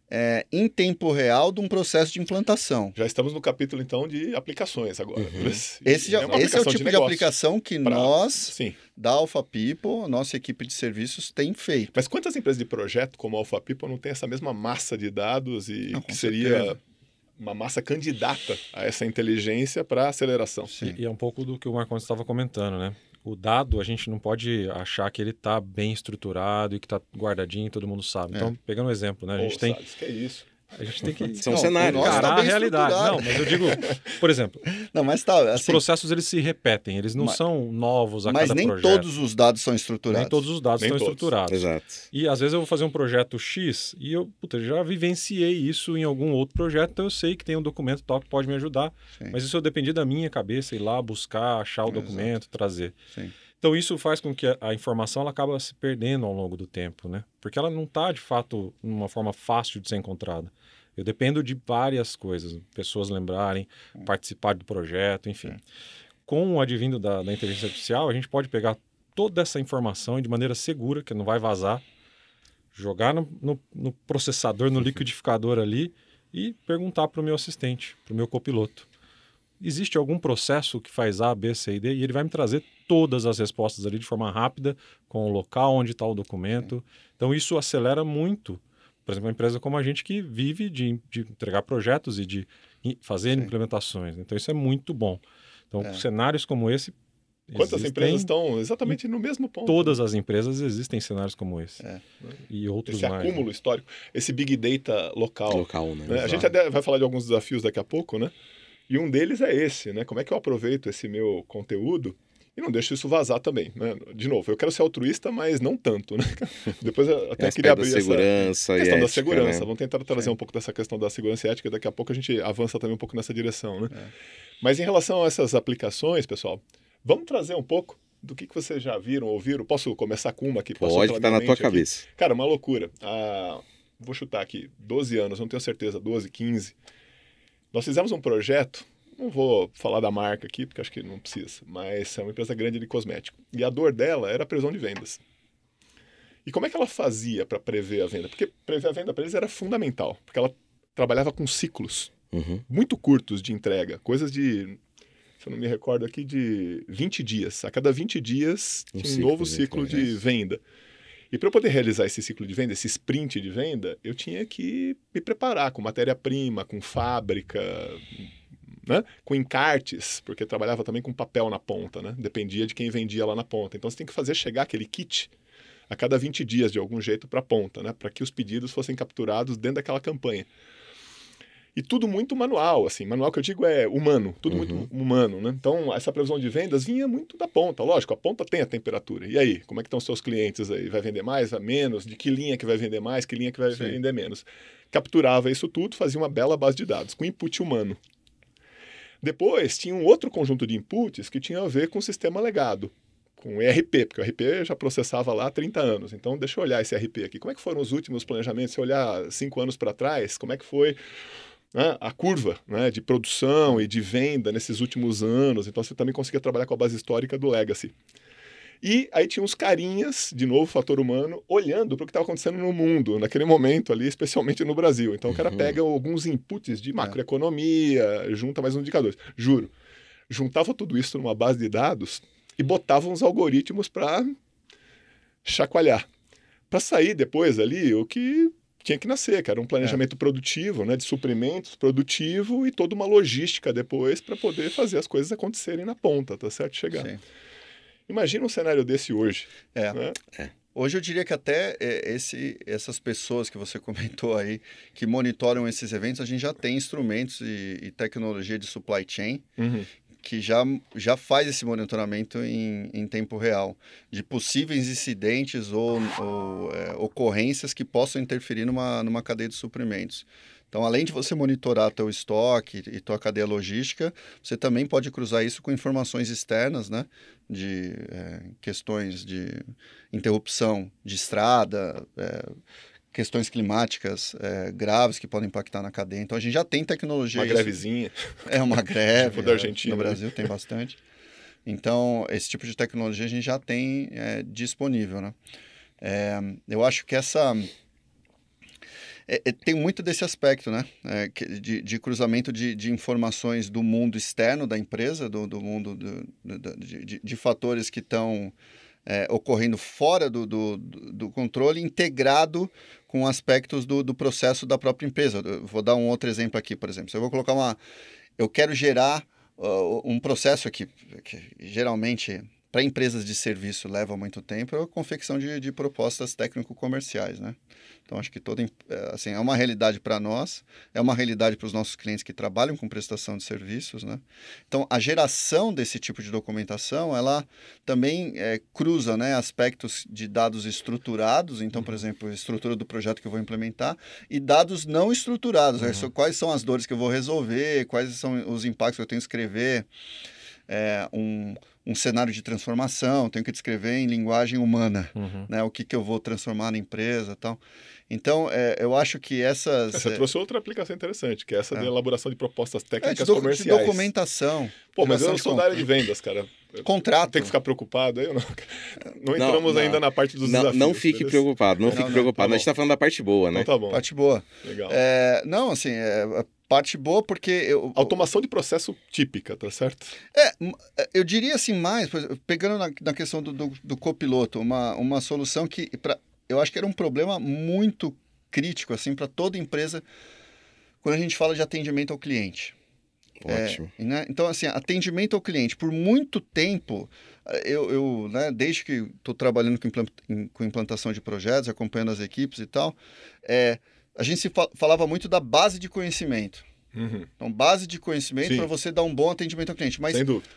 é, em tempo real de um processo de implantação. Já estamos no capítulo, então, de aplicações agora. Uhum. uhum. Esse, já, é esse, é o tipo de, de aplicação que pra... nós, Sim. da Alpha People, nossa equipe de serviços, tem feito. Mas quantas empresas de projeto como a Alpha People não tem essa mesma massa de dados e não, que seria certeza. uma massa candidata a essa inteligência para aceleração? Sim. E, e é um pouco do que o Marcos estava comentando, né? o dado, a gente não pode achar que ele está bem estruturado e que está guardadinho, e todo mundo sabe. É. Então, pegando um exemplo, né? A gente Pô, tem. Sabe, que é isso. A gente tem que São não, cenários. tá a realidade. Não, mas eu digo, por exemplo, não, mas tá, assim, os processos eles se repetem, eles não mas, são novos a mas projeto. Mas nem todos os dados são estruturados. Nem todos os dados nem são todos. estruturados. Exato. E às vezes eu vou fazer um projeto X e eu puta, já vivenciei isso em algum outro projeto, então eu sei que tem um documento tal que pode me ajudar. Sim. Mas isso eu dependi da minha cabeça ir lá buscar, achar o documento, Exato. trazer. Sim. Então isso faz com que a informação ela acaba se perdendo ao longo do tempo, né? Porque ela não está de fato numa forma fácil de ser encontrada. Eu dependo de várias coisas, pessoas lembrarem, é. participar do projeto, enfim. É. Com o advindo da, da inteligência artificial, a gente pode pegar toda essa informação de maneira segura, que não vai vazar, jogar no, no, no processador, no uhum. liquidificador ali e perguntar para o meu assistente, para o meu copiloto. Existe algum processo que faz A, B, C e D? E ele vai me trazer todas as respostas ali de forma rápida, com o local onde está o documento. É. Então, isso acelera muito por exemplo, uma empresa como a gente que vive de, de entregar projetos e de fazer Sim. implementações. Né? Então, isso é muito bom. Então, é. cenários como esse. Quantas empresas estão exatamente no mesmo ponto? Todas né? as empresas existem cenários como esse. É. E outros esse mais. Esse né? acúmulo né? histórico, esse big data local. Local, né? né? A gente vai falar de alguns desafios daqui a pouco, né? E um deles é esse, né? Como é que eu aproveito esse meu conteúdo e não deixo isso vazar também. Né? De novo, eu quero ser altruísta, mas não tanto. Né? Depois eu até queria abrir da segurança essa questão da segurança. Né? Vamos tentar trazer é. um pouco dessa questão da segurança e ética, daqui a pouco a gente avança também um pouco nessa direção. Né? É. Mas em relação a essas aplicações, pessoal, vamos trazer um pouco do que, que vocês já viram, ouviram? Posso começar com uma aqui? passou Pode, tá na tua aqui. cabeça. Cara, uma loucura. Ah, vou chutar aqui, 12 anos, não tenho certeza, 12, 15. Nós fizemos um projeto não vou falar da marca aqui, porque acho que não precisa, mas é uma empresa grande de cosmético. E a dor dela era a previsão de vendas. E como é que ela fazia para prever a venda? Porque prever a venda para eles era fundamental, porque ela trabalhava com ciclos uhum. muito curtos de entrega, coisas de, se eu não me recordo aqui, de 20 dias. A cada 20 dias, um, um novo ciclo de venda. E para eu poder realizar esse ciclo de venda, esse sprint de venda, eu tinha que me preparar com matéria-prima, com fábrica, né? com encartes, porque trabalhava também com papel na ponta, né? dependia de quem vendia lá na ponta. Então você tem que fazer chegar aquele kit a cada 20 dias, de algum jeito, para a ponta, né? para que os pedidos fossem capturados dentro daquela campanha. E tudo muito manual, assim, manual que eu digo é humano, tudo uhum. muito humano, né? Então, essa previsão de vendas vinha muito da ponta, lógico, a ponta tem a temperatura. E aí, como é que estão os seus clientes aí? Vai vender mais, vai menos? De que linha que vai vender mais, que linha que vai Sim. vender menos? Capturava isso tudo, fazia uma bela base de dados, com input humano. Depois tinha um outro conjunto de inputs que tinha a ver com o sistema legado, com o ERP, porque o ERP já processava lá há 30 anos. Então, deixa eu olhar esse ERP aqui. Como é que foram os últimos planejamentos? Se eu olhar cinco anos para trás, como é que foi né, a curva né, de produção e de venda nesses últimos anos? Então, você também conseguia trabalhar com a base histórica do legacy. E aí tinha uns carinhas, de novo, fator humano, olhando para o que estava acontecendo no mundo, naquele momento ali, especialmente no Brasil. Então o cara uhum. pega alguns inputs de é. macroeconomia, junta mais uns indicadores. Juro. Juntava tudo isso numa base de dados e botava uns algoritmos para chacoalhar. Para sair depois ali o que tinha que nascer, que era um planejamento é. produtivo, né, de suprimentos produtivo e toda uma logística depois para poder fazer as coisas acontecerem na ponta, tá certo? Chegar. Sim. Imagina um cenário desse hoje. É. Né? é. Hoje eu diria que até é, esse, essas pessoas que você comentou aí, que monitoram esses eventos, a gente já tem instrumentos e, e tecnologia de supply chain uhum. que já, já faz esse monitoramento em, em tempo real, de possíveis incidentes ou, ou é, ocorrências que possam interferir numa, numa cadeia de suprimentos. Então, além de você monitorar teu estoque e tua cadeia logística, você também pode cruzar isso com informações externas, né? De é, questões de interrupção de estrada, é, questões climáticas é, graves que podem impactar na cadeia. Então, a gente já tem tecnologia. Uma grevezinha. É uma greve. tipo é, da Argentina. No né? Brasil tem bastante. Então, esse tipo de tecnologia a gente já tem é, disponível, né? É, eu acho que essa é, é, tem muito desse aspecto, né? É, de, de, cruzamento de, de, informações do mundo externo da empresa, do, do mundo do, do, de, de, fatores que estão é, ocorrendo fora do, do, controle, integrado com aspectos do, do processo da própria empresa. Eu vou dar um outro exemplo aqui, por exemplo. Se eu vou colocar uma. Eu quero gerar Uh, um processo aqui, que, geralmente para empresas de serviço leva muito tempo é a confecção de, de propostas técnico-comerciais, né? Então, acho que toda, é, assim, é uma realidade para nós, é uma realidade para os nossos clientes que trabalham com prestação de serviços, né? Então, a geração desse tipo de documentação, ela também é, cruza né, aspectos de dados estruturados, então, por uhum. exemplo, estrutura do projeto que eu vou implementar, e dados não estruturados, uhum. quais são as dores que eu vou resolver, quais são os impactos que eu tenho que escrever, é, um, um cenário de transformação, tenho que descrever em linguagem humana, uhum. né? O que, que eu vou transformar na empresa tal. Então, é, eu acho que essas... Você é, trouxe outra aplicação interessante, que é essa é. de elaboração de propostas técnicas é, de do, comerciais. De documentação. Pô, mas eu não sou compra. da área de vendas, cara. Contrato. Tem que ficar preocupado, eu não. Não entramos não, não. ainda na parte dos não, desafios. Não fique beleza? preocupado, não, não fique tá preocupado. Tá a gente está falando da parte boa, né? Então, tá bom. Parte boa. Legal. É, não, assim, é, parte boa porque eu, automação de processo típica tá certo é, é eu diria assim mais pegando na, na questão do, do, do copiloto uma, uma solução que para eu acho que era um problema muito crítico assim para toda empresa quando a gente fala de atendimento ao cliente é, Ótimo. É, né? Então, assim, atendimento ao cliente. Por muito tempo, eu, eu né, desde que estou trabalhando com, implant, com implantação de projetos, acompanhando as equipes e tal, é, a gente se falava muito da base de conhecimento. Uhum. Então, base de conhecimento para você dar um bom atendimento ao cliente. Mas,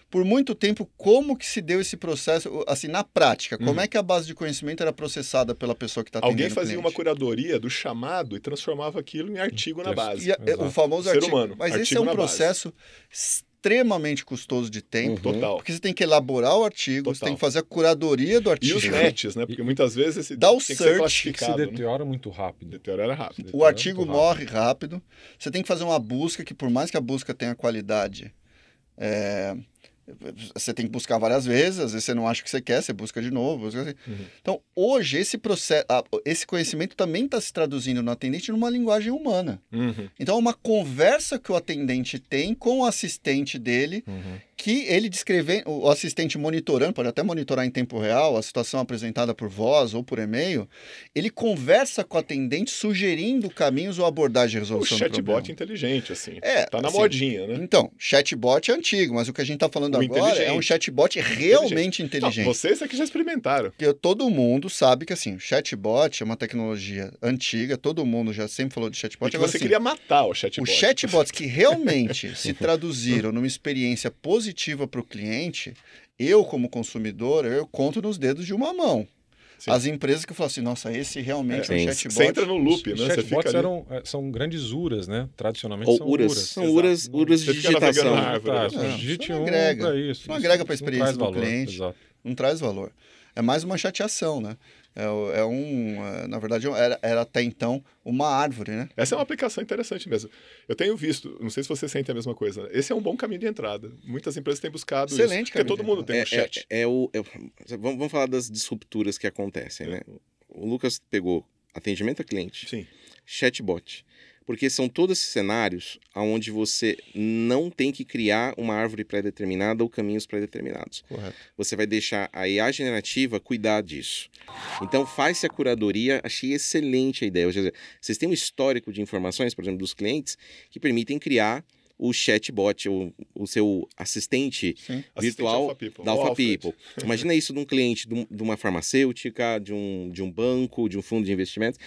por muito tempo, como que se deu esse processo, assim, na prática? Como uhum. é que a base de conhecimento era processada pela pessoa que está atendendo Alguém fazia uma curadoria do chamado e transformava aquilo em artigo na base. E, o famoso Ser artigo. Humano, mas artigo esse é um processo base extremamente custoso de tempo. Uhum. Total. Porque você tem que elaborar o artigo, Total. você tem que fazer a curadoria do artigo. E os matches, né? É. Porque muitas vezes esse dá o tem search. Que se né? deteriora né? muito rápido. Deteriora rápido. Deteriora o artigo rápido. morre rápido. Você tem que fazer uma busca que, por mais que a busca tenha qualidade, é, você tem que buscar várias vezes, às vezes você não acha o que você quer, você busca de novo. Busca assim. uhum. Então, hoje, esse processo, esse conhecimento também está se traduzindo no atendente numa linguagem humana. Uhum. Então, é uma conversa que o atendente tem com o assistente dele, uhum que ele descreve, o assistente monitorando, pode até monitorar em tempo real a situação apresentada por voz ou por e-mail, ele conversa com o atendente sugerindo caminhos ou abordagem de resolução o chatbot inteligente, assim. É. Tá na assim, modinha, né? Então, chatbot é antigo, mas o que a gente tá falando o agora é um chatbot realmente inteligente. inteligente. Não, vocês aqui já experimentaram. Porque todo mundo sabe que, assim, o chatbot é uma tecnologia antiga, todo mundo já sempre falou de chatbot. E é que agora, você assim, queria matar o chatbot. Os chatbots que realmente se traduziram numa experiência positiva positiva para o cliente, eu, como consumidor, eu conto nos dedos de uma mão. Sim. As empresas que falam assim, nossa, esse realmente é, é um chatbot. Você entra no loop, né? Os chatbots eram, eh, são grandes URAs, né? Tradicionalmente Ou são URAs. São URAs, URAs de digitação. Né? digite não, um agrega, é isso, não agrega para a experiência do valor, cliente. Exato. Não traz valor. É mais uma chateação, né? É, é um, é, na verdade, é era, era até então uma árvore, né? Essa é uma aplicação interessante mesmo. Eu tenho visto, não sei se você sente a mesma coisa, esse é um bom caminho de entrada. Muitas empresas têm buscado Excelente isso, porque todo mundo tem é, um chat. É, é, o, vamos, vamos falar das disrupturas que acontecem, né? O Lucas pegou atendimento a cliente, Sim. chatbot. Porque são todos esses cenários onde você não tem que criar uma árvore pré-determinada ou caminhos pré-determinados. Você vai deixar a IA generativa cuidar disso. Então, faz-se a curadoria. Achei excelente a ideia. Seja, vocês têm um histórico de informações, por exemplo, dos clientes, que permitem criar o chatbot, o, o seu assistente Sim. virtual assistente Alpha da Alpha People. Imagina isso de um cliente de, um, de uma farmacêutica, de um, de um banco, de um fundo de investimentos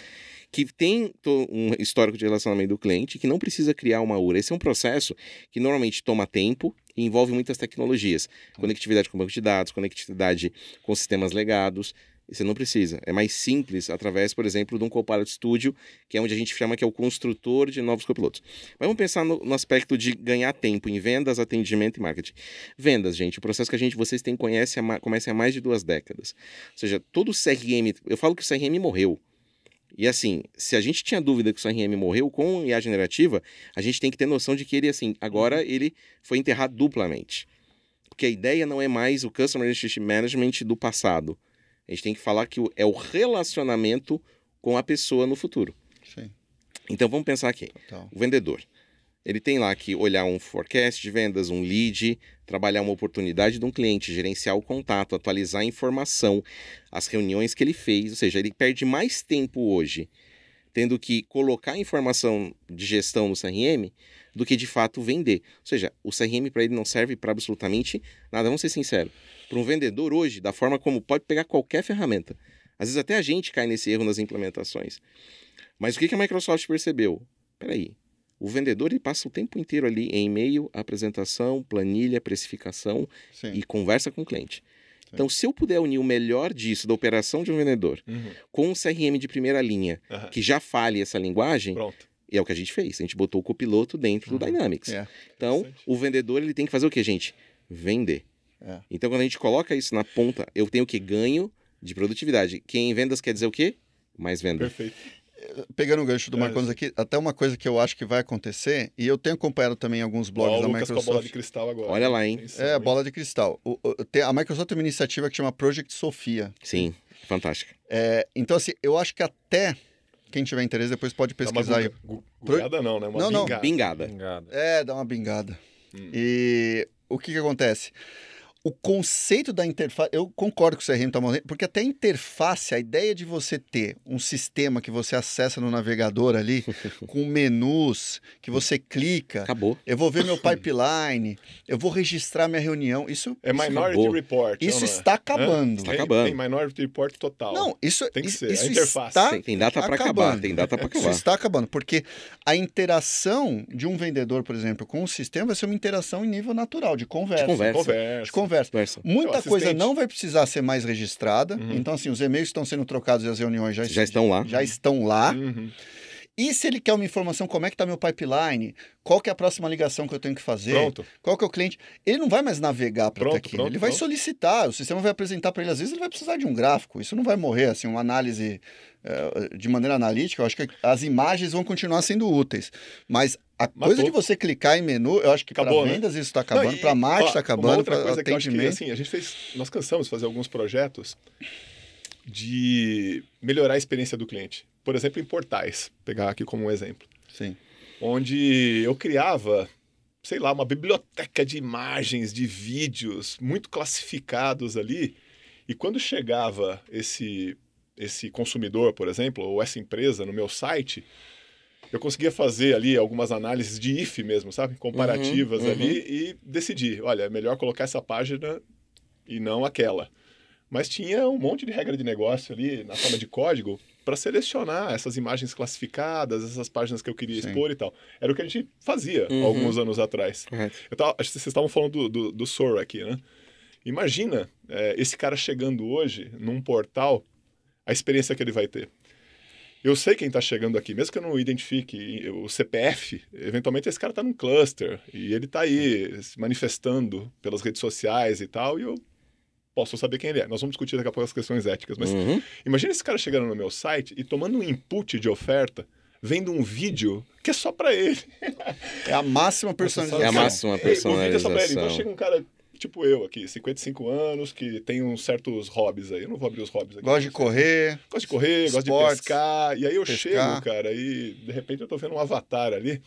que tem um histórico de relacionamento do cliente, que não precisa criar uma URA. Esse é um processo que normalmente toma tempo e envolve muitas tecnologias. Tá. Conectividade com banco de dados, conectividade com sistemas legados. Você não precisa. É mais simples através, por exemplo, de um Copilot Studio, que é onde a gente chama que é o construtor de novos copilotos. Mas vamos pensar no, no, aspecto de ganhar tempo em vendas, atendimento e marketing. Vendas, gente, o processo que a gente, vocês têm, conhece, começa há mais de duas décadas. Ou seja, todo o CRM, eu falo que o CRM morreu. E assim, se a gente tinha dúvida que o RM morreu com IA generativa, a gente tem que ter noção de que ele, assim, agora uhum. ele foi enterrado duplamente. Porque a ideia não é mais o Customer Relationship Management do passado. A gente tem que falar que é o relacionamento com a pessoa no futuro. Sim. Então vamos pensar aqui. Total. O vendedor. Ele tem lá que olhar um forecast de vendas, um lead, trabalhar uma oportunidade de um cliente, gerenciar o contato, atualizar a informação, as reuniões que ele fez, ou seja, ele perde mais tempo hoje tendo que colocar informação de gestão no CRM do que de fato vender. Ou seja, o CRM para ele não serve para absolutamente nada, vamos ser sinceros. Para um vendedor hoje, da forma como pode pegar qualquer ferramenta. Às vezes até a gente cai nesse erro nas implementações. Mas o que a Microsoft percebeu? Peraí, o vendedor ele passa o tempo inteiro ali em e-mail, apresentação, planilha, precificação Sim. e conversa com o cliente. Então, se eu puder unir o melhor disso, da operação de um vendedor, uhum. com um CRM de primeira linha, uhum. que já fale essa linguagem, Pronto. é o que a gente fez. A gente botou o copiloto dentro uhum. do Dynamics. É. Então, o vendedor ele tem que fazer o que, gente? Vender. É. Então, quando a gente coloca isso na ponta, eu tenho que ganho de produtividade. Quem em vendas quer dizer o quê? Mais venda. Perfeito pegando o gancho do é, Marcones aqui, até uma coisa que eu acho que vai acontecer, e eu tenho acompanhado também alguns blogs da Lucas Microsoft. Com a bola de cristal agora. Olha lá, hein? É, bola de cristal. O, o, a Microsoft tem uma iniciativa que chama Project Sofia. Sim, fantástica. É, então, assim, eu acho que até quem tiver interesse depois pode pesquisar. Dá uma bingada Pro... não, né? Uma não, não. Bingada. bingada. É, dá uma bingada. Hum. E o que que acontece? o conceito da interface, eu concordo com o CRM está porque até a interface, a ideia de você ter um sistema que você acessa no navegador ali, com menus, que você clica. Acabou. Eu vou ver meu pipeline, eu vou registrar minha reunião. Isso. É Minority acabou. Report. É isso é? está acabando. Está acabando. Tem, tem Minority Report total. Não, isso tem que isso, ser. É isso a interface. Tem, tem, data para acabar. Tem data para acabar. Isso está acabando, porque a interação de um vendedor, por exemplo, com o sistema vai ser uma interação em nível natural, de conversa. De conversa. De conversa. De conversa conversa. conversa. Muita é coisa não vai precisar ser mais registrada. Uhum. Então, assim, os e-mails estão sendo trocados e as reuniões já, já estão lá. Já estão lá. Uhum. E se ele quer uma informação, como é que está meu pipeline? Qual que é a próxima ligação que eu tenho que fazer? Pronto. Qual que é o cliente? Ele não vai mais navegar para tá aqui. Né? Pronto, ele vai solicitar, o sistema vai apresentar para ele. Às vezes ele vai precisar de um gráfico. Isso não vai morrer, assim, uma análise eh, de maneira analítica. Eu acho que as imagens vão continuar sendo úteis. Mas a Matou. coisa de você clicar em menu, eu acho que para né? vendas né? isso está acabando, para marketing está acabando, outra coisa que eu acho que, assim, a gente fez, nós cansamos de fazer alguns projetos de melhorar a experiência do cliente. Por exemplo, em portais, pegar aqui como um exemplo. Sim. Onde eu criava, sei lá, uma biblioteca de imagens, de vídeos muito classificados ali, e quando chegava esse esse consumidor, por exemplo, ou essa empresa no meu site, eu conseguia fazer ali algumas análises de if mesmo, sabe? Comparativas uhum, ali uhum. e decidir, olha, é melhor colocar essa página e não aquela. Mas tinha um monte de regra de negócio ali na forma de código para selecionar essas imagens classificadas, essas páginas que eu queria Sim. expor e tal. Era o que a gente fazia uhum. alguns anos atrás. É. Eu tava, acho que vocês estavam falando do, do, do Sora aqui, né? Imagina é, esse cara chegando hoje num portal, a experiência que ele vai ter. Eu sei quem está chegando aqui, mesmo que eu não identifique o CPF, eventualmente esse cara está num cluster e ele está aí se manifestando pelas redes sociais e tal, e eu posso saber quem ele é. Nós vamos discutir daqui a pouco as questões éticas, mas uhum. imagina esse cara chegando no meu site e tomando um input de oferta vendo um vídeo que é só para ele. É a máxima personalização. É a máxima personalização. O vídeo é só pra ele. Então chega um cara tipo eu aqui, 55 anos, que tem uns certos hobbies aí. Eu não vou abrir os hobbies aqui. Gosto de correr. Gosto de correr, esportes, gosto de pescar. E aí eu pescar. chego, cara, e de repente eu tô vendo um avatar ali,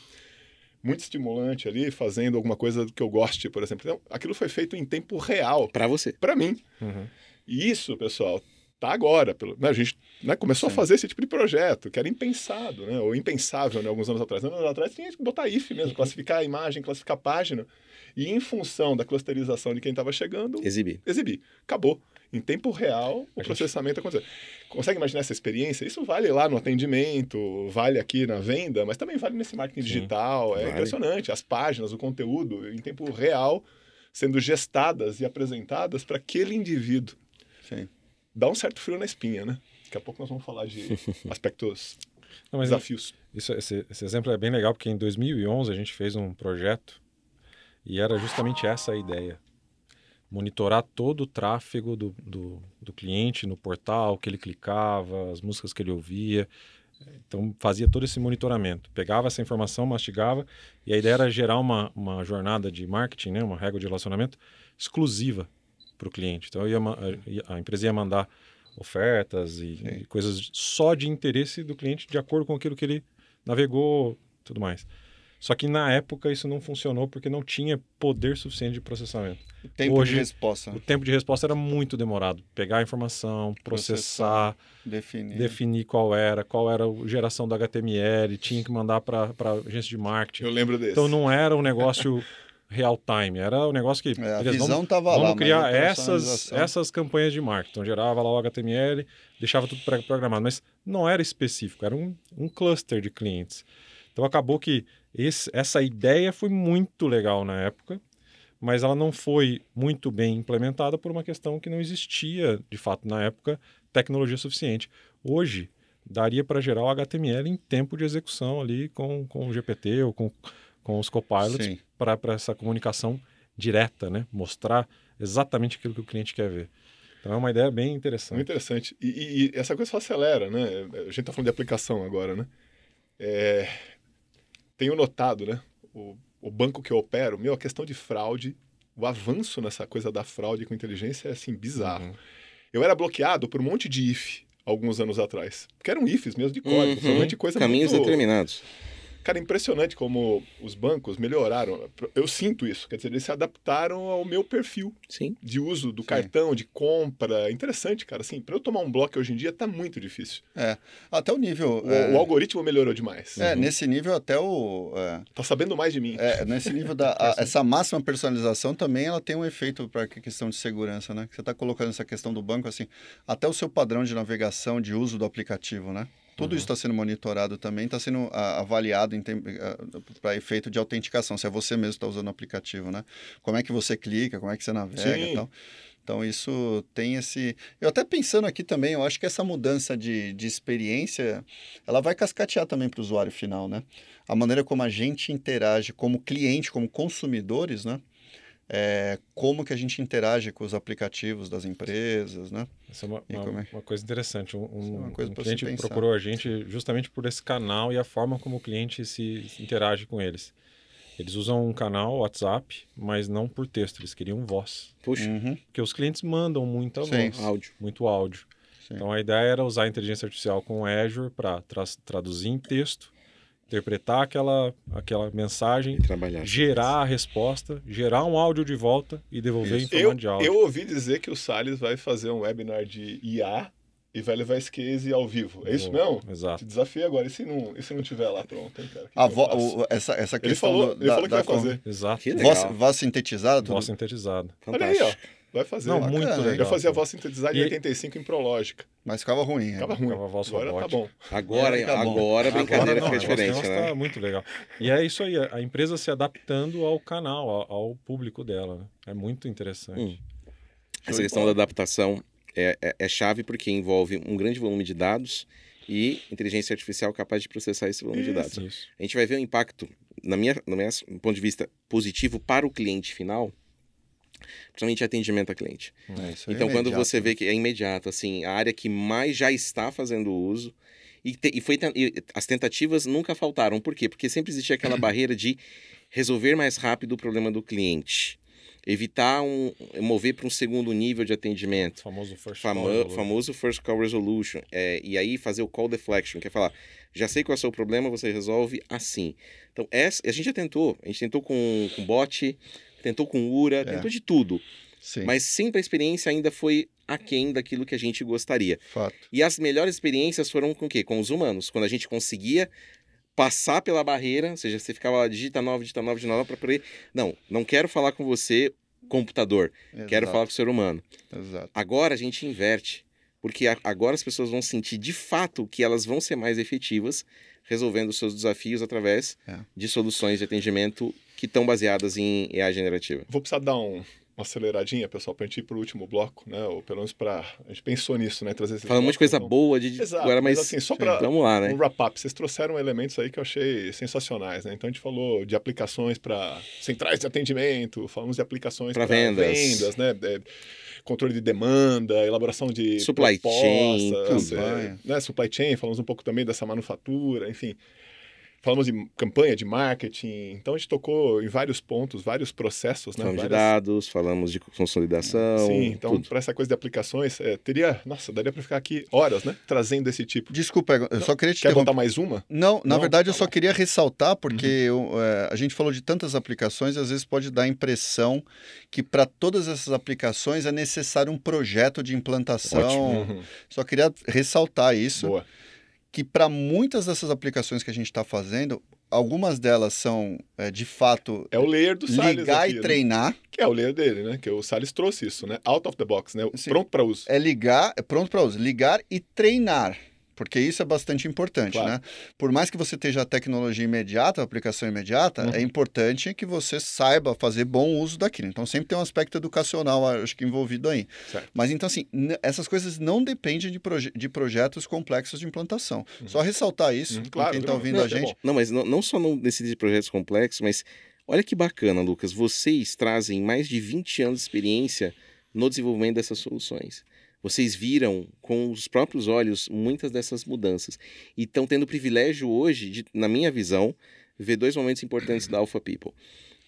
muito estimulante ali, fazendo alguma coisa que eu goste, por exemplo. Então, aquilo foi feito em tempo real. para você. para mim. Uhum. E isso, pessoal, tá agora. Pelo, né, a gente né, começou Sim. a fazer esse tipo de projeto, que era impensado, né? Ou impensável, né? Alguns anos atrás. anos atrás tinha que botar IF mesmo, uhum. classificar a imagem, classificar a página e, em função da clusterização de quem estava chegando, exibir. Exibir. Acabou. Em tempo real, o a processamento gente... aconteceu. Consegue imaginar essa experiência? Isso vale lá no atendimento, vale aqui na venda, mas também vale nesse marketing Sim, digital. É vale. impressionante. As páginas, o conteúdo, em tempo real, sendo gestadas e apresentadas para aquele indivíduo. Sim. Dá um certo frio na espinha, né? Daqui a pouco nós vamos falar de aspectos, Não, desafios. Isso, esse, esse exemplo é bem legal, porque em 2011 a gente fez um projeto e era justamente essa a ideia. Monitorar todo o tráfego do, do, do cliente no portal, que ele clicava, as músicas que ele ouvia. Então, fazia todo esse monitoramento. Pegava essa informação, mastigava, e a ideia era gerar uma, uma jornada de marketing, né, uma regra de relacionamento exclusiva para o cliente. Então, ia, a empresa ia mandar ofertas e, e coisas só de interesse do cliente, de acordo com aquilo que ele navegou tudo mais. Só que na época isso não funcionou porque não tinha poder suficiente de processamento. O tempo Hoje, de resposta. O tempo de resposta era muito demorado. Pegar a informação, processar, processar definir. definir qual era, qual era a geração do HTML, tinha que mandar para agência de marketing. Eu lembro desse. Então não era um negócio real time, era um negócio que... É, a visão vamos, tava vamos lá. criar essas, essas campanhas de marketing. Então gerava lá o HTML, deixava tudo programado, mas não era específico, era um, um cluster de clientes. Então acabou que esse, essa ideia foi muito legal na época, mas ela não foi muito bem implementada por uma questão que não existia, de fato, na época, tecnologia suficiente. Hoje, daria para gerar o HTML em tempo de execução ali com, com o GPT ou com, com os copilots para essa comunicação direta, né? Mostrar exatamente aquilo que o cliente quer ver. Então é uma ideia bem interessante. Muito interessante. E, e, e essa coisa só acelera, né? A gente está falando de aplicação agora, né? É, tenho notado, né? O, o banco que eu opero, meu, a questão de fraude, o avanço nessa coisa da fraude com inteligência é assim bizarro. Uhum. Eu era bloqueado por um monte de if alguns anos atrás, porque eram ifs mesmo de código, uhum. de coisa Caminhos muito... determinados. Cara, impressionante como os bancos melhoraram. Eu sinto isso. Quer dizer, eles se adaptaram ao meu perfil Sim. de uso do Sim. cartão, de compra. Interessante, cara. Assim, para eu tomar um bloco hoje em dia tá muito difícil. É. Até o nível. O, é... o algoritmo melhorou demais. É, uhum. nesse nível até o. É... Tá sabendo mais de mim. É, nesse nível da. A, essa máxima personalização também ela tem um efeito para a questão de segurança, né? Você está colocando essa questão do banco, assim, até o seu padrão de navegação, de uso do aplicativo, né? Tudo uhum. isso está sendo monitorado também, está sendo ah, avaliado ah, para efeito de autenticação, se é você mesmo que está usando o aplicativo, né? Como é que você clica, como é que você navega Sim. e tal. Então, isso tem esse. Eu até pensando aqui também, eu acho que essa mudança de, de experiência ela vai cascatear também para o usuário final, né? A maneira como a gente interage como cliente, como consumidores, né? é, como que a gente interage com os aplicativos das empresas, né? Essa é uma, uma, é? uma coisa interessante. Um, é uma coisa um cliente procurou a gente justamente por esse canal e a forma como o cliente se interage com eles. Eles usam um canal WhatsApp, mas não por texto, eles queriam voz. Puxa. Uhum. Porque os clientes mandam muita Sim. voz, áudio. muito áudio. Sim. Então a ideia era usar a inteligência artificial com o Azure para tra traduzir em texto interpretar aquela, aquela mensagem, gerar a resposta, gerar um áudio de volta e devolver Isso. em forma de áudio. Eu ouvi dizer que o Salles vai fazer um webinar de IA e vai levar esse case ao vivo. É isso mesmo? Exato. Te desafio agora. E se não, e se não tiver lá pronto, hein, cara? A vo, o, essa, essa questão. Ele falou, ele falou da, que vai fazer. Exato. Voz, voz sintetizada? Voz sintetizada. Fantástico. Olha aí, ó. Vai fazer. Não, é muito legal. legal. Eu fazia assim. voz sintetizada e... em 85 em Prológica. Mas ficava ruim. Ficava ruim. Ficava voz agora tá robótica. tá bom. Agora, é, tá agora, a brincadeira não, fica é, diferente. Tá né? tá muito legal. E é isso aí, a empresa se adaptando ao canal, ao, ao público dela. Né? É muito interessante. Hum. Essa questão da adaptação é, é, é chave porque envolve um grande volume de dados e inteligência artificial capaz de processar esse volume isso, de dados. Isso. A gente vai ver o impacto, na minha, no meu ponto de vista positivo para o cliente final, principalmente atendimento a cliente. É, é então, é quando você vê né? que é imediato, assim, a área que mais já está fazendo uso e, te, e foi e as tentativas nunca faltaram. Por quê? Porque sempre existia aquela barreira de resolver mais rápido o problema do cliente. Evitar um, mover para um segundo nível de atendimento. O famoso first call resolution. Famoso first call resolution. É, e aí fazer o call deflection, que é falar, já sei qual é o seu problema, você resolve assim. Então, essa, a gente já tentou. A gente tentou com, com bot, tentou com Ura, é. tentou de tudo. Sim. Mas sempre a experiência ainda foi aquém daquilo que a gente gostaria. Fato. E as melhores experiências foram com o quê? Com os humanos. Quando a gente conseguia passar pela barreira, ou seja, você ficava lá, digita nova digita nova digita nova para poder. Não, não quero falar com você, computador. Exato. Quero falar com o ser humano. Exato. Agora a gente inverte. Porque agora as pessoas vão sentir de fato que elas vão ser mais efetivas resolvendo seus desafios através é. de soluções de atendimento que estão baseadas em IA generativa. Vou precisar dar um, uma aceleradinha, pessoal, para a gente ir para o último bloco, né? Ou pelo menos para. A gente pensou nisso, né? Trazer esses. Falando de coisa então... boa, de. Exato, Agora, mas, mas assim, só para. Vamos lá, né? Um wrap-up. Vocês trouxeram elementos aí que eu achei sensacionais, né? Então a gente falou de aplicações para centrais de atendimento, falamos de aplicações para vendas. vendas, né? É, controle de demanda, elaboração de. Supply chain. Tudo, é, né? Supply chain, falamos um pouco também dessa manufatura, enfim falamos de campanha de marketing, então a gente tocou em vários pontos, vários processos, né? Falamos várias... de dados, falamos de consolidação. Sim, então para essa coisa de aplicações, é, teria, nossa, daria para ficar aqui horas, né? Trazendo esse tipo. Desculpa, eu não, só queria te Quer contar mais uma? Não, na não? verdade eu tá só queria ressaltar, porque uhum. eu, é, a gente falou de tantas aplicações, às vezes pode dar a impressão que para todas essas aplicações é necessário um projeto de implantação. Ótimo. Uhum. Só queria ressaltar isso. Boa que para muitas dessas aplicações que a gente está fazendo, algumas delas são, é, de fato, é o ler do Salles ligar aqui, e né? treinar. Né? Que é o layer dele, né? Que o Salles trouxe isso, né? Out of the box, né? Sim. Pronto para uso. É ligar, é pronto para uso, ligar e treinar. Porque isso é bastante importante, claro. né? Por mais que você tenha a tecnologia imediata, a aplicação imediata, é uhum. é importante que você saiba fazer bom uso daquilo. Então, sempre tem um aspecto educacional, acho que, envolvido aí. Certo. Mas, então, assim, essas coisas não dependem de, proje de projetos complexos de implantação. Uhum. Só ressaltar isso uhum. claro, quem está ouvindo não, a é gente. É não, mas não, não só não de projetos complexos, mas olha que bacana, Lucas. Vocês trazem mais de 20 anos de experiência no desenvolvimento dessas soluções. Vocês viram com os próprios olhos muitas dessas mudanças. E estão tendo o privilégio hoje, de, na minha visão, ver dois momentos importantes da Alpha People.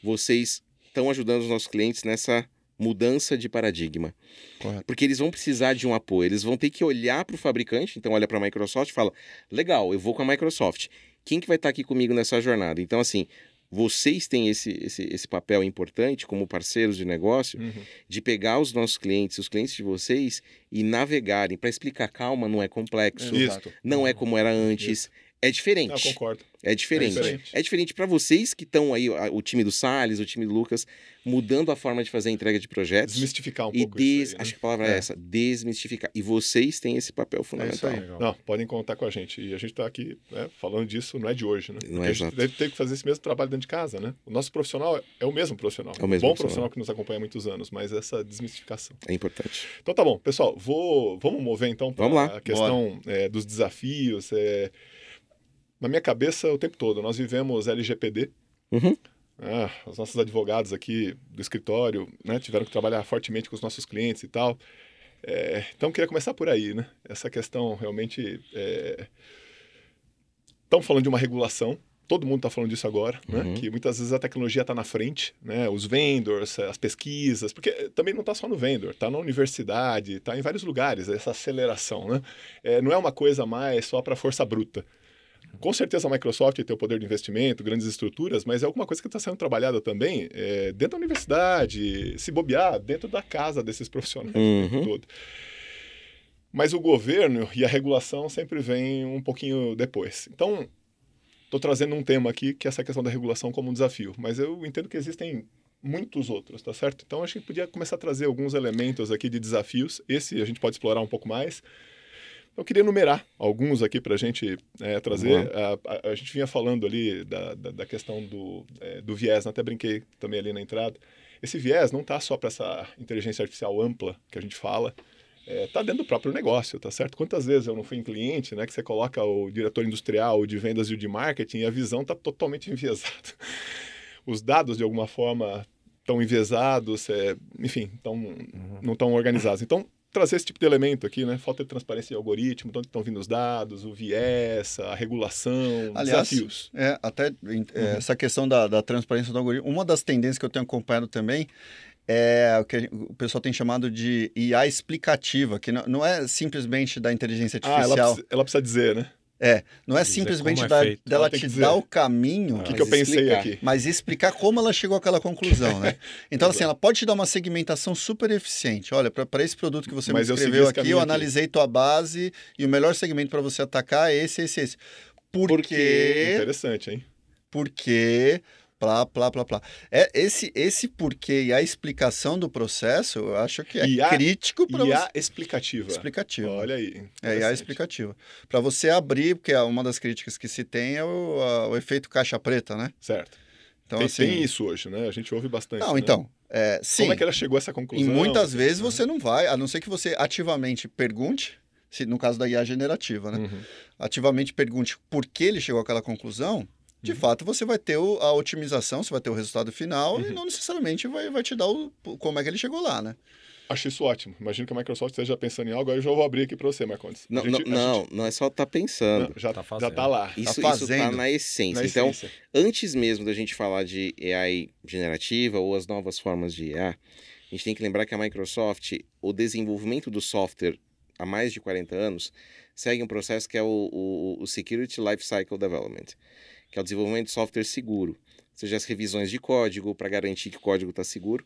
Vocês estão ajudando os nossos clientes nessa mudança de paradigma. Correto. Porque eles vão precisar de um apoio, eles vão ter que olhar para o fabricante, então olha para a Microsoft e fala: legal, eu vou com a Microsoft. Quem que vai estar tá aqui comigo nessa jornada? Então, assim, vocês têm esse, esse, esse papel importante como parceiros de negócio uhum. de pegar os nossos clientes, os clientes de vocês e navegarem para explicar calma não é complexo, é, não é uhum. como era antes, isso é diferente. Eu concordo. É diferente. É diferente, é diferente para vocês que estão aí, o time do Salles, o time do Lucas, mudando a forma de fazer a entrega de projetos. Desmistificar um e pouco des... isso. Aí, né? Acho que a palavra é. é. essa, desmistificar. E vocês têm esse papel é fundamental. É não, podem contar com a gente. E a gente está aqui né, falando disso, não é de hoje, né? Não é a gente exato. deve ter que fazer esse mesmo trabalho dentro de casa, né? O nosso profissional é, é o mesmo profissional. É o mesmo bom profissional. profissional que nos acompanha há muitos anos, mas essa desmistificação. É importante. Então tá bom, pessoal, vou... vamos mover então para a questão é, dos desafios. É na minha cabeça o tempo todo. Nós vivemos LGPD. Uhum. Ah, os nossos advogados aqui do escritório né, tiveram que trabalhar fortemente com os nossos clientes e tal. É, então, queria começar por aí, né? Essa questão realmente. Estão é... falando de uma regulação, todo mundo está falando disso agora, né? Uhum. que muitas vezes a tecnologia está na frente, né? os vendors, eh, as pesquisas, porque também não está só no vendor, está na universidade, está em vários lugares essa aceleração. Né? É, não é uma coisa mais só para força bruta. Com certeza a Microsoft tem o poder de investimento, grandes estruturas, mas é alguma coisa que está sendo trabalhada também é, dentro da universidade, se bobear, dentro da casa desses profissionais uhum. todo. Mas o governo e a regulação sempre vem um pouquinho depois. Então, estou trazendo um tema aqui que é essa questão da regulação como um desafio, mas eu entendo que existem muitos outros, tá certo? Então, acho que podia começar a trazer alguns elementos aqui de desafios. Esse a gente pode explorar um pouco mais. Eu queria enumerar alguns aqui para a gente é, trazer. A, a, a, gente vinha falando ali da, da, da questão do, é, do viés, né? até brinquei também ali na entrada. Esse viés não está só para essa inteligência artificial ampla que a gente fala, está é, tá dentro do próprio negócio, tá certo? Quantas vezes eu não fui em cliente, né, que você coloca o diretor industrial, o de vendas e o de marketing, e a visão está totalmente enviesada. Os dados, de alguma forma, estão enviesados, é, enfim, tão, uhum. não estão organizados. Então, trazer esse tipo de elemento aqui, né? Falta de transparência de algoritmo, de onde estão vindo os dados, o viés, a regulação, Aliás, desafios. É, até é, uhum. essa questão da, da transparência do algoritmo, uma das tendências que eu tenho acompanhado também é o que o pessoal tem chamado de IA explicativa, que não, não é simplesmente da inteligência artificial. Ah, ela, ela precisa dizer, né? É, não é dizer é simplesmente é da, dela te dizer. dar o caminho. O ah, que, que eu pensei explicar, aqui? Mas explicar como ela chegou àquela conclusão, né? Tá então, assim, ela pode te dar uma segmentação super eficiente. Olha, para esse produto que você mas me escreveu aqui, eu analisei aqui. tua base e o melhor segmento para você atacar é esse, esse, esse. Porque. Porque... Interessante, hein? Porque plá, plá, plá, plá. É esse, esse porquê e a explicação do processo, eu acho que é crítico para você. a explicativa. Explicativa. Olha aí. É a explicativa. Para você abrir, porque é uma das críticas que se tem é o, a, o efeito caixa preta, né? Certo. Então, tem, assim... tem isso hoje, né? A gente ouve bastante. Não, né? então. É, sim. Como é que ela chegou a essa conclusão? E muitas vezes uhum. você não vai, a não ser que você ativamente pergunte, se, no caso da IA generativa, né? Uhum. Ativamente pergunte por que ele chegou àquela conclusão, de uhum. fato você vai ter o, a otimização, você vai ter o resultado final uhum. e não necessariamente vai, vai te dar o, como é que ele chegou lá, né? Acho isso ótimo. Imagino que a Microsoft esteja pensando em algo, aí eu já vou abrir aqui para você, Marcondes. Não, gente, não, gente... não é só tá pensando. Não, já, tá já tá lá. Isso está isso tá na essência. então, antes mesmo da gente falar de AI generativa ou as novas formas de IA, a gente tem que lembrar que a Microsoft, o desenvolvimento do software há mais de 40 anos, segue um processo que é o, o, o Security Lifecycle Development que é o desenvolvimento de software seguro, seja as revisões de código para garantir que o código está seguro,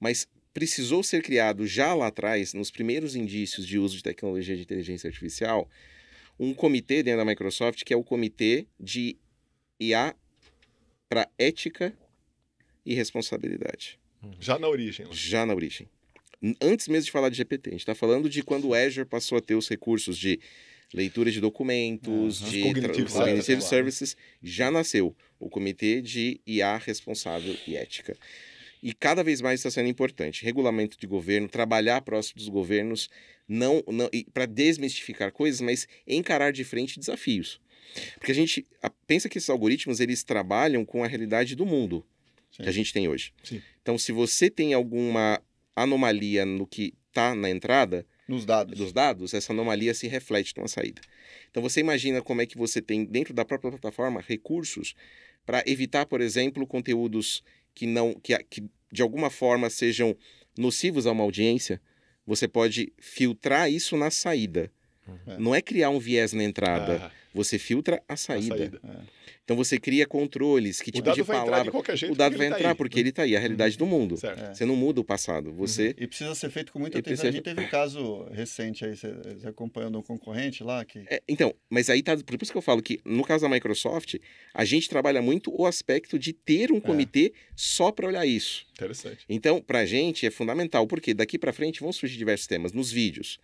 mas precisou ser criado já lá atrás, nos primeiros indícios de uso de tecnologia de inteligência artificial, um comitê dentro da Microsoft que é o comitê de IA para ética e responsabilidade. Hum. Já na origem. Né? Já na origem. Antes mesmo de falar de GPT, a gente está falando de quando o Azure passou a ter os recursos de leitura de documentos, de cognitive, tra... cognitive services, já nasceu o comitê de IA responsável e ética. E cada vez mais está sendo importante. Regulamento de governo, trabalhar próximo dos governos, não, não para desmistificar coisas, mas encarar de frente desafios. Porque a gente a, pensa que esses algoritmos eles trabalham com a realidade do mundo Sim. que a gente tem hoje. Sim. Então, se você tem alguma anomalia no que está na entrada, dos dados. dos dados, essa anomalia se reflete numa saída. Então você imagina como é que você tem dentro da própria plataforma recursos para evitar, por exemplo, conteúdos que não que, que de alguma forma sejam nocivos a uma audiência, você pode filtrar isso na saída. Uhum. Não é criar um viés na entrada. Você filtra a saída. A saída. É. Então você cria controles, que tipo o dado de vai palavra. Entrar de qualquer jeito o dado vai entrar porque ele está tá aí, a uhum. realidade do mundo. Certo. Você não muda o passado. Uhum. Você uhum. e precisa ser feito com muita atenção. A gente teve um caso recente aí, você, acompanhando um concorrente lá que. É, então, mas aí tá por isso que eu falo que no caso da Microsoft a gente trabalha muito o aspecto de ter um é. comitê só para olhar isso. Interessante. Então, para a gente é fundamental porque daqui para frente vão surgir diversos temas nos vídeos.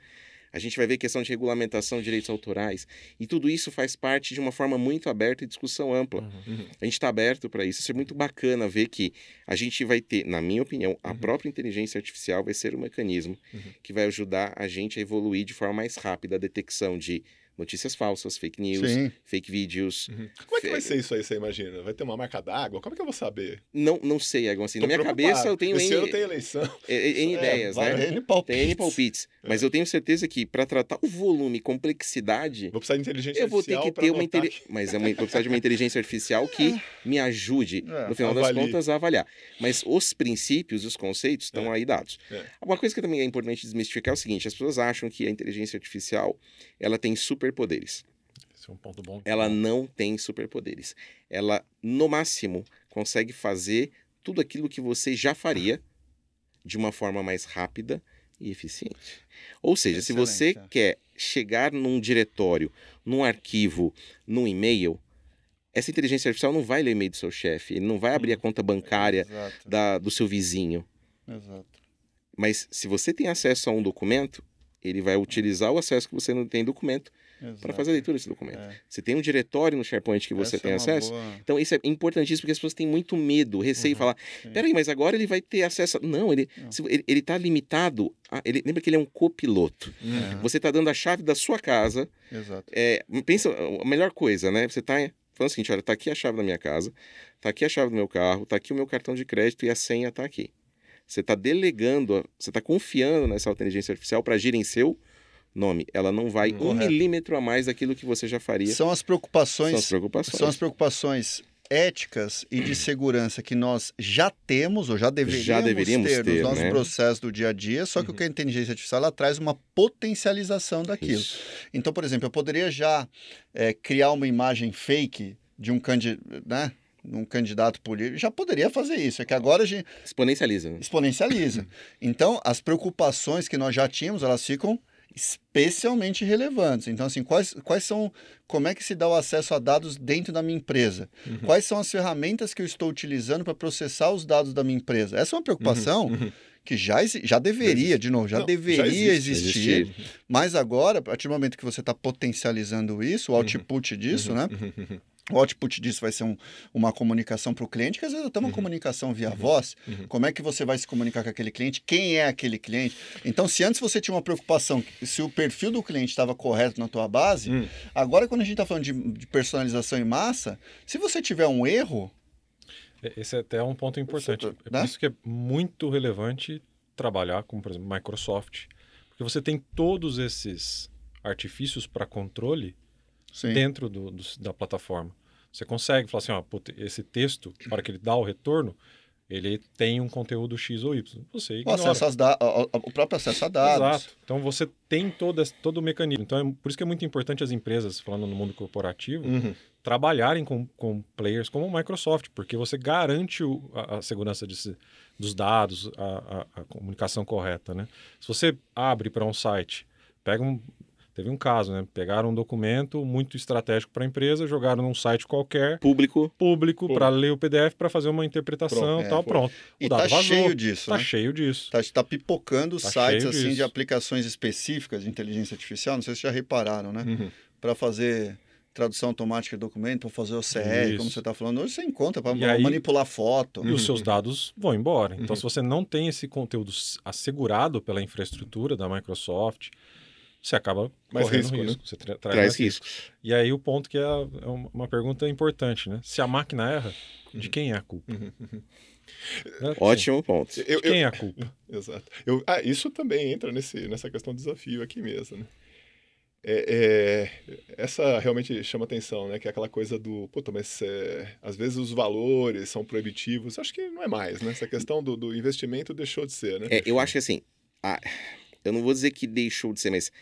A gente vai ver questão de regulamentação de direitos autorais. E tudo isso faz parte de uma forma muito aberta e discussão ampla. Uhum. uhum. A gente está aberto para isso. Isso é muito bacana ver que a gente vai ter, na minha opinião, a uhum. própria inteligência artificial vai ser um mecanismo uhum. que vai ajudar a gente a evoluir de forma mais rápida a detecção de notícias falsas, fake news, Sim. fake vídeos. Uhum. Como é que vai ser isso aí, você imagina? Vai ter uma marca d'água? Como é que eu vou saber? Não, não sei, Egon. Assim, na minha preocupado. cabeça eu tenho... Esse em, ano tem eleição. Em, é, é, ideias, vai, né? N palpites. Tem N palpites. É. Mas eu tenho certeza que para tratar o volume, complexidade... Vou precisar de inteligência artificial Eu vou ter que ter uma... Mas é uma, vou precisar de uma inteligência artificial que é. me ajude, é, no final avalie. das contas, a avaliar. Mas os princípios, os conceitos estão aí dados. Uma coisa que também é importante desmistificar é o seguinte, as pessoas acham que a inteligência artificial ela tem super superpoderes. Esse é um ponto bom. Ela não tem superpoderes. Ela, no máximo, consegue fazer tudo aquilo que você já faria de uma forma mais rápida e eficiente. Ou seja, Excelente. se você é. quer chegar num diretório, num arquivo, num e-mail, essa inteligência artificial não vai ler e-mail do seu chefe, ele não vai abrir a conta bancária da, do seu vizinho. Exato. Mas se você tem acesso a um documento, ele vai utilizar o acesso que você não tem documento para fazer a leitura desse documento. É. Você tem um diretório no SharePoint que você tem é acesso. Boa... Então, isso é importantíssimo porque as pessoas têm muito medo, receio uhum, de falar: peraí, mas agora ele vai ter acesso. Não, ele está ele, ele tá limitado. A... ele, lembra que ele é um copiloto. Uhum. Você está dando a chave da sua casa. Exato. É, pensa, a melhor coisa, né? Você está falando o seguinte: olha, está aqui a chave da minha casa, está aqui a chave do meu carro, está aqui o meu cartão de crédito e a senha está aqui. Você está delegando, você está confiando nessa inteligência artificial para agir em seu nome. Ela não vai Correto. um milímetro a mais daquilo que você já faria. São as preocupações. São as preocupações. São as preocupações éticas e de segurança que nós já temos ou já deveríamos, já deveríamos ter, ter, nos nossos né? processos do dia a dia, só que uhum. o que a uhum. inteligência artificial ela traz uma potencialização daquilo. Isso. Então, por exemplo, eu poderia já é, criar uma imagem fake de um candidato, né? um candidato político, já poderia fazer isso. É que agora a gente... Exponencializa. Né? Exponencializa. então, as preocupações que nós já tínhamos, elas ficam especialmente relevantes. Então, assim, quais, quais são. Como é que se dá o acesso a dados dentro da minha empresa? Uhum. Quais são as ferramentas que eu estou utilizando para processar os dados da minha empresa? Essa é uma preocupação. Uhum. uhum. que já, já deveria, de novo, já Não, deveria já existe, existir, existe. mas agora, a partir do momento que você está potencializando isso, o uhum. output uhum. disso, uhum. né? Uhum. uhum. O output disso vai ser um, uma comunicação para o cliente, que às vezes até uma uhum. comunicação via uhum. voz. Uhum. Como é que você vai se comunicar com aquele cliente? Quem é aquele cliente? Então, se antes você tinha uma preocupação se o perfil do cliente estava correto na tua base, hum. agora quando a gente está falando de, de personalização em massa, se você tiver um erro, é, esse é até é um ponto importante. É, é né? por isso que é muito relevante trabalhar com, por exemplo, Microsoft. Porque você tem todos esses artifícios para controle Sim. dentro do, do, da plataforma. Você consegue falar assim, ó, putz, esse texto, para que ele dá o retorno, ele tem um conteúdo X ou Y. Você ignora. O, acesso da... o próprio acesso a dados. Exato. Então você tem todo, esse, todo o mecanismo. Então é por isso que é muito importante as empresas, falando no mundo corporativo, uhum. trabalharem com, com players como o Microsoft, porque você garante o, a, a, segurança desse, dos dados, a, a, a comunicação correta. Né? Se você abre para um site, pega um, Teve um caso, né? Pegaram um documento muito estratégico para a empresa, jogaram num site qualquer. Público. Público, para ler o PDF, para fazer uma interpretação pronto, tal, é, pronto. O e tá vazou, cheio disso. Tá né? cheio disso. Tá, tá pipocando tá sites assim de aplicações específicas de inteligência artificial, não sei se já repararam, né? Uhum. Para fazer tradução automática de documento, para fazer o CR, como você está falando. Hoje você encontra para manipular foto. E uhum. os seus uhum. dados vão embora. Então, uhum. se você não tem esse conteúdo assegurado pela infraestrutura da Microsoft, você acaba mais risco, risco. Né? Você tra traz, traz riscos. E aí o ponto que é, é uma pergunta importante, né? Se a máquina erra, uhum. de quem é a culpa? Uhum. uhum. Né? Ótimo ponto. De quem é a culpa? Exato. Eu, ah, isso também entra nesse, nessa questão do desafio aqui mesmo, né? É, é, essa realmente chama atenção, né? Que é aquela coisa do, puta, mas é, às vezes os valores são proibitivos. Acho que não é mais, né? Essa questão do, do investimento deixou de ser, né? É, eu acho que assim, a, eu não vou dizer que deixou de ser, mas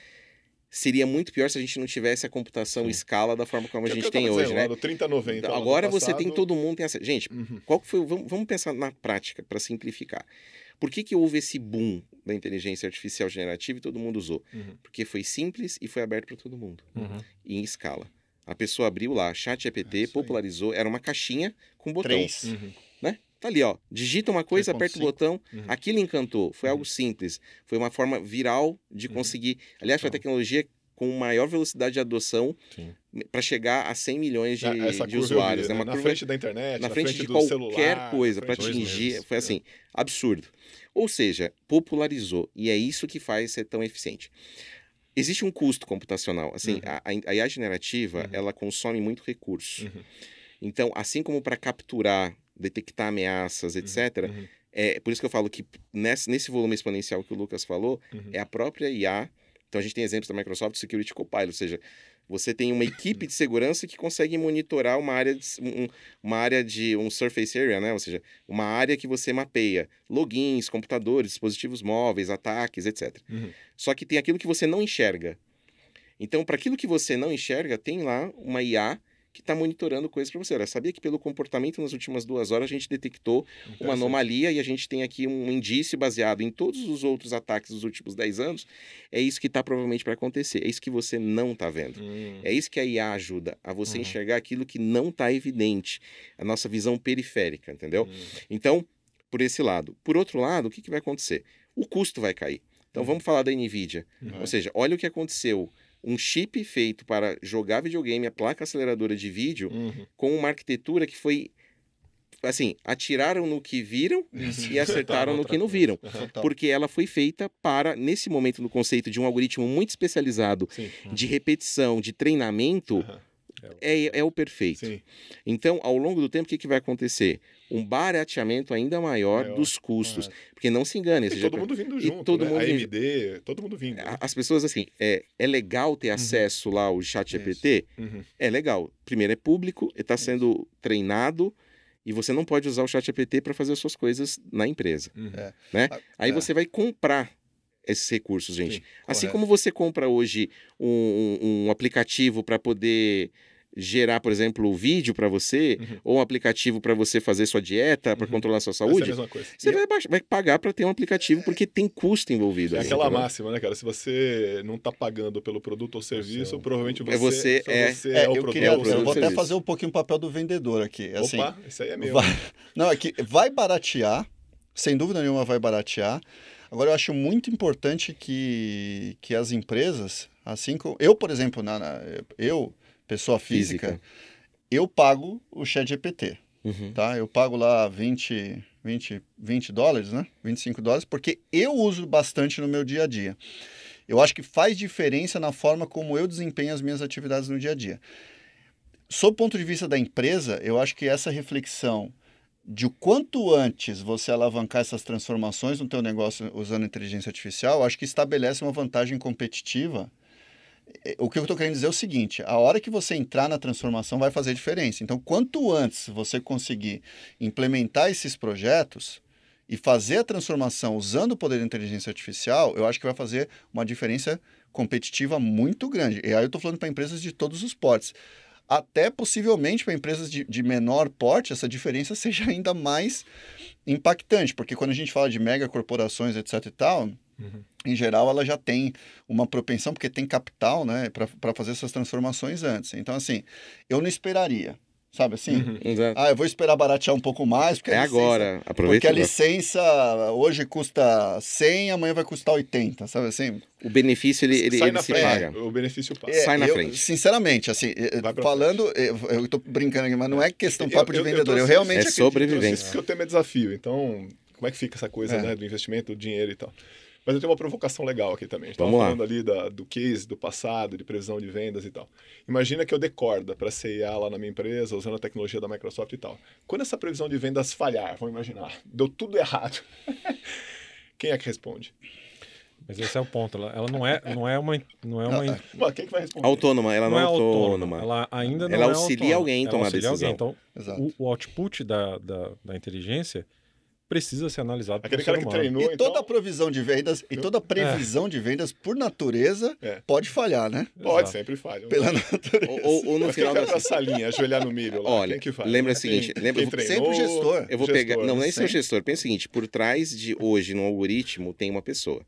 seria muito pior se a gente não tivesse a computação Sim. escala da forma como a é gente tem hoje, né? 30, 90, então, agora passado... você tem todo mundo tem Gente, uhum. qual que foi? Vamos, vamos pensar na prática para simplificar. Por que, que houve esse boom da inteligência artificial generativa e todo mundo usou? Uhum. Porque foi simples e foi aberto para todo mundo uhum. e em escala. A pessoa abriu lá, ChatGPT é popularizou, era uma caixinha com botões. Três. Uhum. Tá ali, ó. Digita uma coisa, 3. aperta 5. o botão, uhum. aquilo encantou. Foi uhum. algo simples. Foi uma forma viral de uhum. conseguir. Aliás, foi a tá. tecnologia com maior velocidade de adoção para chegar a 100 milhões de, ah, de usuários. Vi, né? né? Uma na curva, frente da internet, na, na frente, frente, de qualquer celular, coisa, para atingir. Meses, foi é. assim, é. absurdo. Ou seja, popularizou. E é isso que faz ser tão eficiente. Existe um custo computacional. Assim, uhum. a, a, IA generativa, uhum. ela consome muito recurso. Uhum. Então, assim como para capturar detectar ameaças, etc. Uhum, uhum. É, por isso que eu falo que nesse, nesse volume exponencial que o Lucas falou, uhum. é a própria IA. Então a gente tem exemplos da Microsoft Security Copilot, ou seja, você tem uma equipe uhum. de segurança que consegue monitorar uma área de, um, uma área de um surface area, né? Ou seja, uma área que você mapeia. Logins, computadores, dispositivos móveis, ataques, etc. Uhum. Só que tem aquilo que você não enxerga. Então, para aquilo que você não enxerga, tem lá uma IA que está monitorando coisas para você. Olha, sabia que pelo comportamento nas últimas duas horas a gente detectou uma anomalia e a gente tem aqui um indício baseado em todos os outros ataques dos últimos 10 anos. É isso que está provavelmente para acontecer. É isso que você não está vendo. Hum. É isso que a IA ajuda a você uhum. enxergar aquilo que não está evidente, a nossa visão periférica, entendeu? Hum. Então, por esse lado. Por outro lado, o que, que vai acontecer? O custo vai cair. Então uhum. vamos falar da Nvidia. Uhum. Ou seja, olha o que aconteceu um chip feito para jogar videogame, a placa aceleradora de vídeo, uhum. com uma arquitetura que foi assim, atiraram no que viram tá, e acertaram no que não viram. Uhum. Porque ela foi feita para, nesse momento, no conceito de um algoritmo muito especializado Sim. de uhum. repetição, de treinamento. Uhum é, é, é o perfeito. Sim. Então, ao longo do tempo, o que, que vai acontecer? Um barateamento ainda maior, maior. dos custos. Porque não se engane. E todo já... mundo vindo junto, todo né? mundo AMD, vindo. todo mundo vindo. Né? As pessoas, assim, é, é legal ter uhum. acesso lá ao chat GPT? Uhum. É legal. Primeiro, é público, está sendo treinado, e você não pode usar o chat GPT para fazer as suas coisas na empresa. Uhum. Né? É. Ah, Aí é. você vai comprar esses recursos, gente. Sim, assim como você compra hoje um, um aplicativo para poder gerar, por exemplo, o vídeo para você uhum. ou um aplicativo para você fazer sua dieta, para uhum. controlar sua é saúde, é você vai, baixar, vai, pagar para ter um aplicativo é. porque tem custo envolvido. É aí, aquela tá máxima, né, cara? Se você não está pagando pelo produto ou serviço, Sim. provavelmente você é, é você é, você é, é o eu produto. Queria, eu vou até fazer um pouquinho o papel do vendedor aqui. Assim, Opa, isso aí é meu. Vai, não, é que vai baratear, sem dúvida nenhuma vai baratear. Agora, eu acho muito importante que, que as empresas, assim como... Eu, por exemplo, na, na eu pessoa física, física. eu pago o chat GPT. Uhum. Tá? Eu pago lá 20, 20, 20 dólares, né? 25 dólares, porque eu uso bastante no meu dia a dia. Eu acho que faz diferença na forma como eu desempenho as minhas atividades no dia a dia. Sob o ponto de vista da empresa, eu acho que essa reflexão de o quanto antes você alavancar essas transformações no teu negócio usando inteligência artificial, acho que estabelece uma vantagem competitiva é, o que eu estou querendo dizer é o seguinte: a hora que você entrar na transformação vai fazer diferença. Então, quanto antes você conseguir implementar esses projetos e fazer a transformação usando o poder da inteligência artificial, eu acho que vai fazer uma diferença competitiva muito grande. E aí eu estou falando para empresas de todos os portes. Até possivelmente para empresas de, de menor porte, essa diferença seja ainda mais impactante, porque quando a gente fala de mega corporações, etc e tal, Uhum. Em geral, ela já tem uma propensão, porque tem capital, né, para fazer essas transformações antes. Então, assim, eu não esperaria. Sabe assim? Uhum. Ah, eu vou esperar baratear um pouco mais. Porque é licença, agora. Aproveita porque a agora. licença hoje custa 100, amanhã vai custar 80, sabe assim? O benefício, ele, ele, ele se frente. paga. O benefício paga. É, Sai na eu, frente. Sinceramente, assim, eh, falando... Frente. Eu, estou brincando aqui, mas não é questão é, papo eu, de vendedor. Eu, eu realmente... É sobrevivência. eu o tema é desafio. Então, como é que fica essa coisa é. né, do investimento, do dinheiro e tal. Mas eu tenho uma provocação legal aqui também. A gente Vamos lá. falando ali da, do case, do passado, de previsão de vendas e tal. Imagina que eu decorda para CIA lá na minha empresa, usando a tecnologia da Microsoft e tal. Quando essa previsão de vendas falhar, vamos imaginar, deu tudo errado. Quem é que responde? Mas esse é o ponto. Ela, ela não é, não é uma, não é uma. É. quem é que vai responder? Autônoma. Ela não, não é, é autônoma. Ela ainda não ela é auxilia autônoma. alguém tomar ela auxilia decisão. Alguém. Então, o, o, output da, da, da inteligência precisa ser analisado Aquele cara que treinou, e toda então? a provisão de vendas e toda é. previsão é. de vendas por natureza é. pode falhar né pode Exato. sempre falha pela natureza ou, ou no Mas final da salinha ajoelhar no milho lá, olha lembra o seguinte quem, lembra quem treinou, sempre o gestor eu vou gestor, pegar não nem sempre. o gestor pensa o seguinte por trás de hoje no algoritmo tem uma pessoa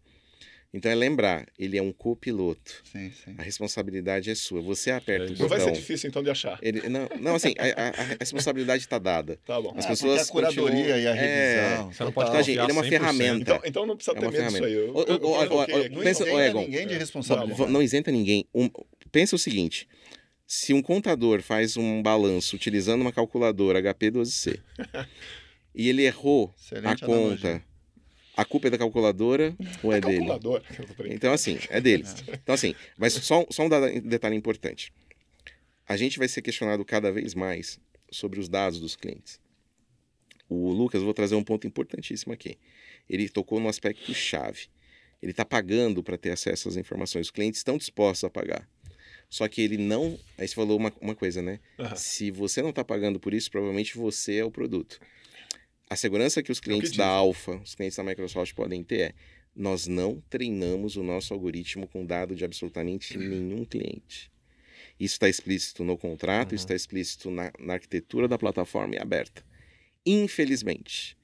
então é lembrar, ele é um copiloto. Sim, sim. A responsabilidade é sua. Você aperta é, o botão. Não vai ser difícil então de achar. Ele, não, não, assim, a, a responsabilidade está dada. Tá bom. As é, pessoas é a curadoria continuam... e a é. revisão. É... Você não pode então, gente, ele é uma ferramenta. Então, então não precisa é ter medo disso aí. Eu, o, eu, o, eu, o, não pensa, isenta Egon, ninguém de responsabilidade. Não isenta ninguém. Um, pensa o seguinte, se um contador faz um balanço utilizando uma calculadora HP 12C e ele errou Excelente a conta analogia. A culpa é da calculadora ou é, é dele? Calculadora. Então, assim, é deles. É. Então, assim, mas só, só um detalhe importante. A gente vai ser questionado cada vez mais sobre os dados dos clientes. O Lucas, vou trazer um ponto importantíssimo aqui. Ele tocou no aspecto chave. Ele está pagando para ter acesso às informações. Os clientes estão dispostos a pagar. Só que ele não. Aí você falou uma, uma coisa, né? Uhum. Se você não está pagando por isso, provavelmente você é o produto a segurança que os é clientes que da Alfa, os clientes da Microsoft podem ter é: nós não treinamos o nosso algoritmo com dado de absolutamente uhum. nenhum cliente. Isso está explícito no contrato, uhum. isso está explícito na, na, arquitetura da plataforma e é aberta. Infelizmente,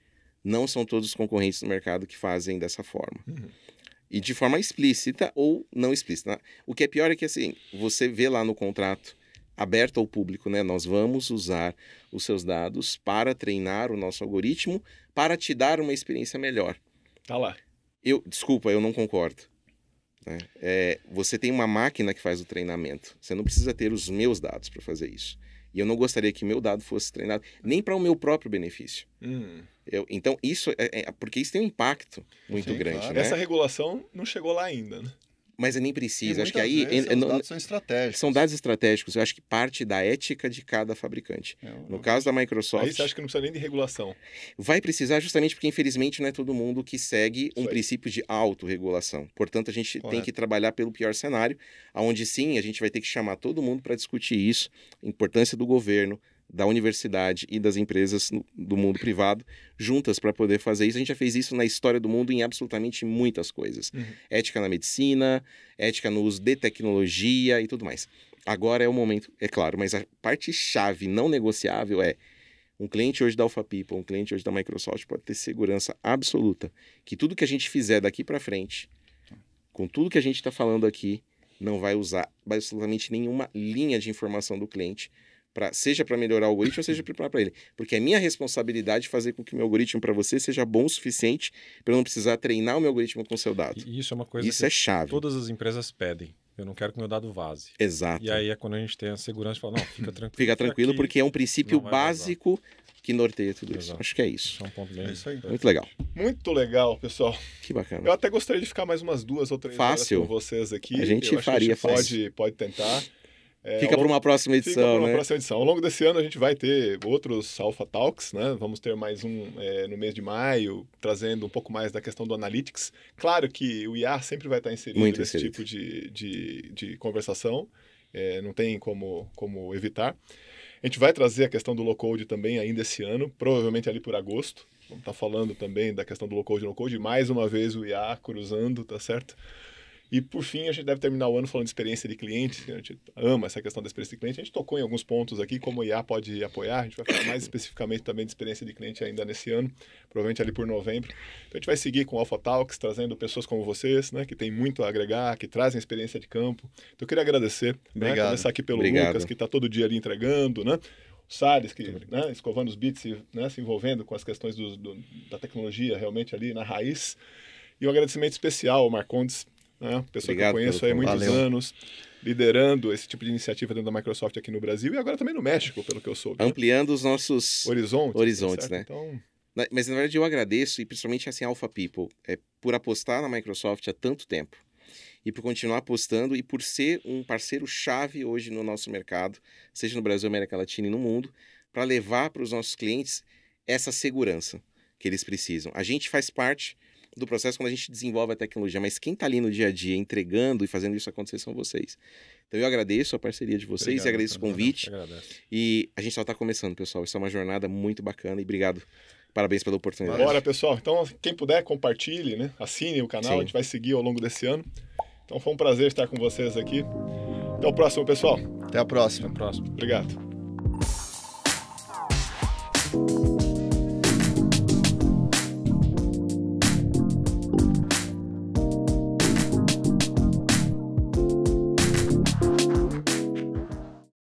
não são todos os concorrentes do mercado que fazem dessa forma. Uhum. E de forma explícita ou não explícita. O que é pior é que, assim, você vê lá no contrato aberto ao público, né? Nós vamos usar os seus dados para treinar o nosso algoritmo para te dar uma experiência melhor. Tá lá. Eu, desculpa, eu não concordo. Né? É, você tem uma máquina que faz o treinamento. Você não precisa ter os meus dados para fazer isso. E eu não gostaria que meu dado fosse treinado nem para o meu próprio benefício. Hum. Eu, então, isso é, é, porque isso tem um impacto muito Sim, grande. Claro. Né? Essa regulação não chegou lá ainda, né? mas nem precisa. Acho que aí. Vezes, não, dados são estratégicos. São dados estratégicos. Eu acho que parte da ética de cada fabricante. É, no caso da Microsoft. Aí você acha que não precisa nem de regulação? Vai precisar, justamente porque, infelizmente, não é todo mundo que segue um princípio de autorregulação. Portanto, a gente Correto. tem que trabalhar pelo pior cenário, onde sim a gente vai ter que chamar todo mundo para discutir isso, importância do governo, da universidade e das empresas do mundo privado juntas para poder fazer isso. A gente já fez isso na história do mundo em absolutamente muitas coisas. Uhum. Ética na medicina, ética no uso de tecnologia e tudo mais. Agora é o momento, é claro, mas a parte chave não negociável é um cliente hoje da AlphaPipa, um cliente hoje da Microsoft pode ter segurança absoluta que tudo que a gente fizer daqui para frente, com tudo que a gente está falando aqui, não vai usar absolutamente nenhuma linha de informação do cliente pra, seja para melhorar o algoritmo, seja preparar para ele. Porque é minha responsabilidade fazer com que o meu algoritmo para você seja bom o suficiente para eu não precisar treinar o meu algoritmo com o seu dado. E isso é uma coisa isso é chave. todas as empresas pedem. Eu não quero que meu dado vaze. Exato. E aí é quando a gente tem a segurança e fala, não, fica tranquilo. fica tranquilo, porque é um princípio básico que norteia tudo Exato. isso. Acho que é isso. É um ponto bem. É isso aí. Muito legal. Muito legal, pessoal. Que bacana. Eu até gostaria de ficar mais umas duas ou três Fácil. com vocês aqui. A gente Eu faria, a gente fácil. Pode, pode tentar. É, fica para uma próxima edição. Fica para uma né? próxima edição. Ao longo desse ano a gente vai ter outros Alpha Talks, né? Vamos ter mais um é, no mês de maio, trazendo um pouco mais da questão do Analytics. Claro que o IA sempre vai estar inserido Muito nesse inserido. tipo de, de, de conversação, é, não tem como, como evitar. A gente vai trazer a questão do low-code também ainda esse ano, provavelmente ali por agosto. Vamos estar falando também da questão do low-code e code mais uma vez o IA cruzando, tá certo? E por fim, a gente deve terminar o ano falando de experiência de cliente. A gente ama essa questão da experiência de cliente. A gente tocou em alguns pontos aqui, como o IA pode apoiar. A gente vai falar mais especificamente também de experiência de cliente ainda nesse ano, provavelmente ali por novembro. Então a gente vai seguir com o Alpha Talks, trazendo pessoas como vocês, né, que tem muito a agregar, que trazem experiência de campo. Então eu queria agradecer. Né, Obrigado. Né, começar aqui pelo Obrigado. Lucas, que está todo dia ali entregando, né? Salles, que né, escovando os bits, né, se envolvendo com as questões do, do, da tecnologia realmente ali na raiz. E um agradecimento especial ao Marcondes, né? pessoa Obrigado que eu conheço há muitos valeu. anos, liderando esse tipo de iniciativa dentro da Microsoft aqui no Brasil e agora também no México, pelo que eu soube. Né? Ampliando os nossos horizontes. Tá horizontes né? Então... Mas na verdade eu agradeço, e principalmente assim, Alpha People, é, por apostar na Microsoft há tanto tempo e por continuar apostando e por ser um parceiro chave hoje no nosso mercado, seja no Brasil, América Latina e no mundo, para levar para os nossos clientes essa segurança que eles precisam. A gente faz parte do processo quando a gente desenvolve a tecnologia, mas quem está ali no dia a dia entregando e fazendo isso acontecer são vocês. Então eu agradeço a parceria de vocês obrigado, e agradeço o convite. E a gente só está começando, pessoal. Isso é uma jornada muito bacana e obrigado. Parabéns pela oportunidade. Bora, pessoal. Então, quem puder, compartilhe, né? Assine o canal, Sim. a gente vai seguir ao longo desse ano. Então foi um prazer estar com vocês aqui. Até o próximo, pessoal. Até a próxima. Até a próxima. Obrigado.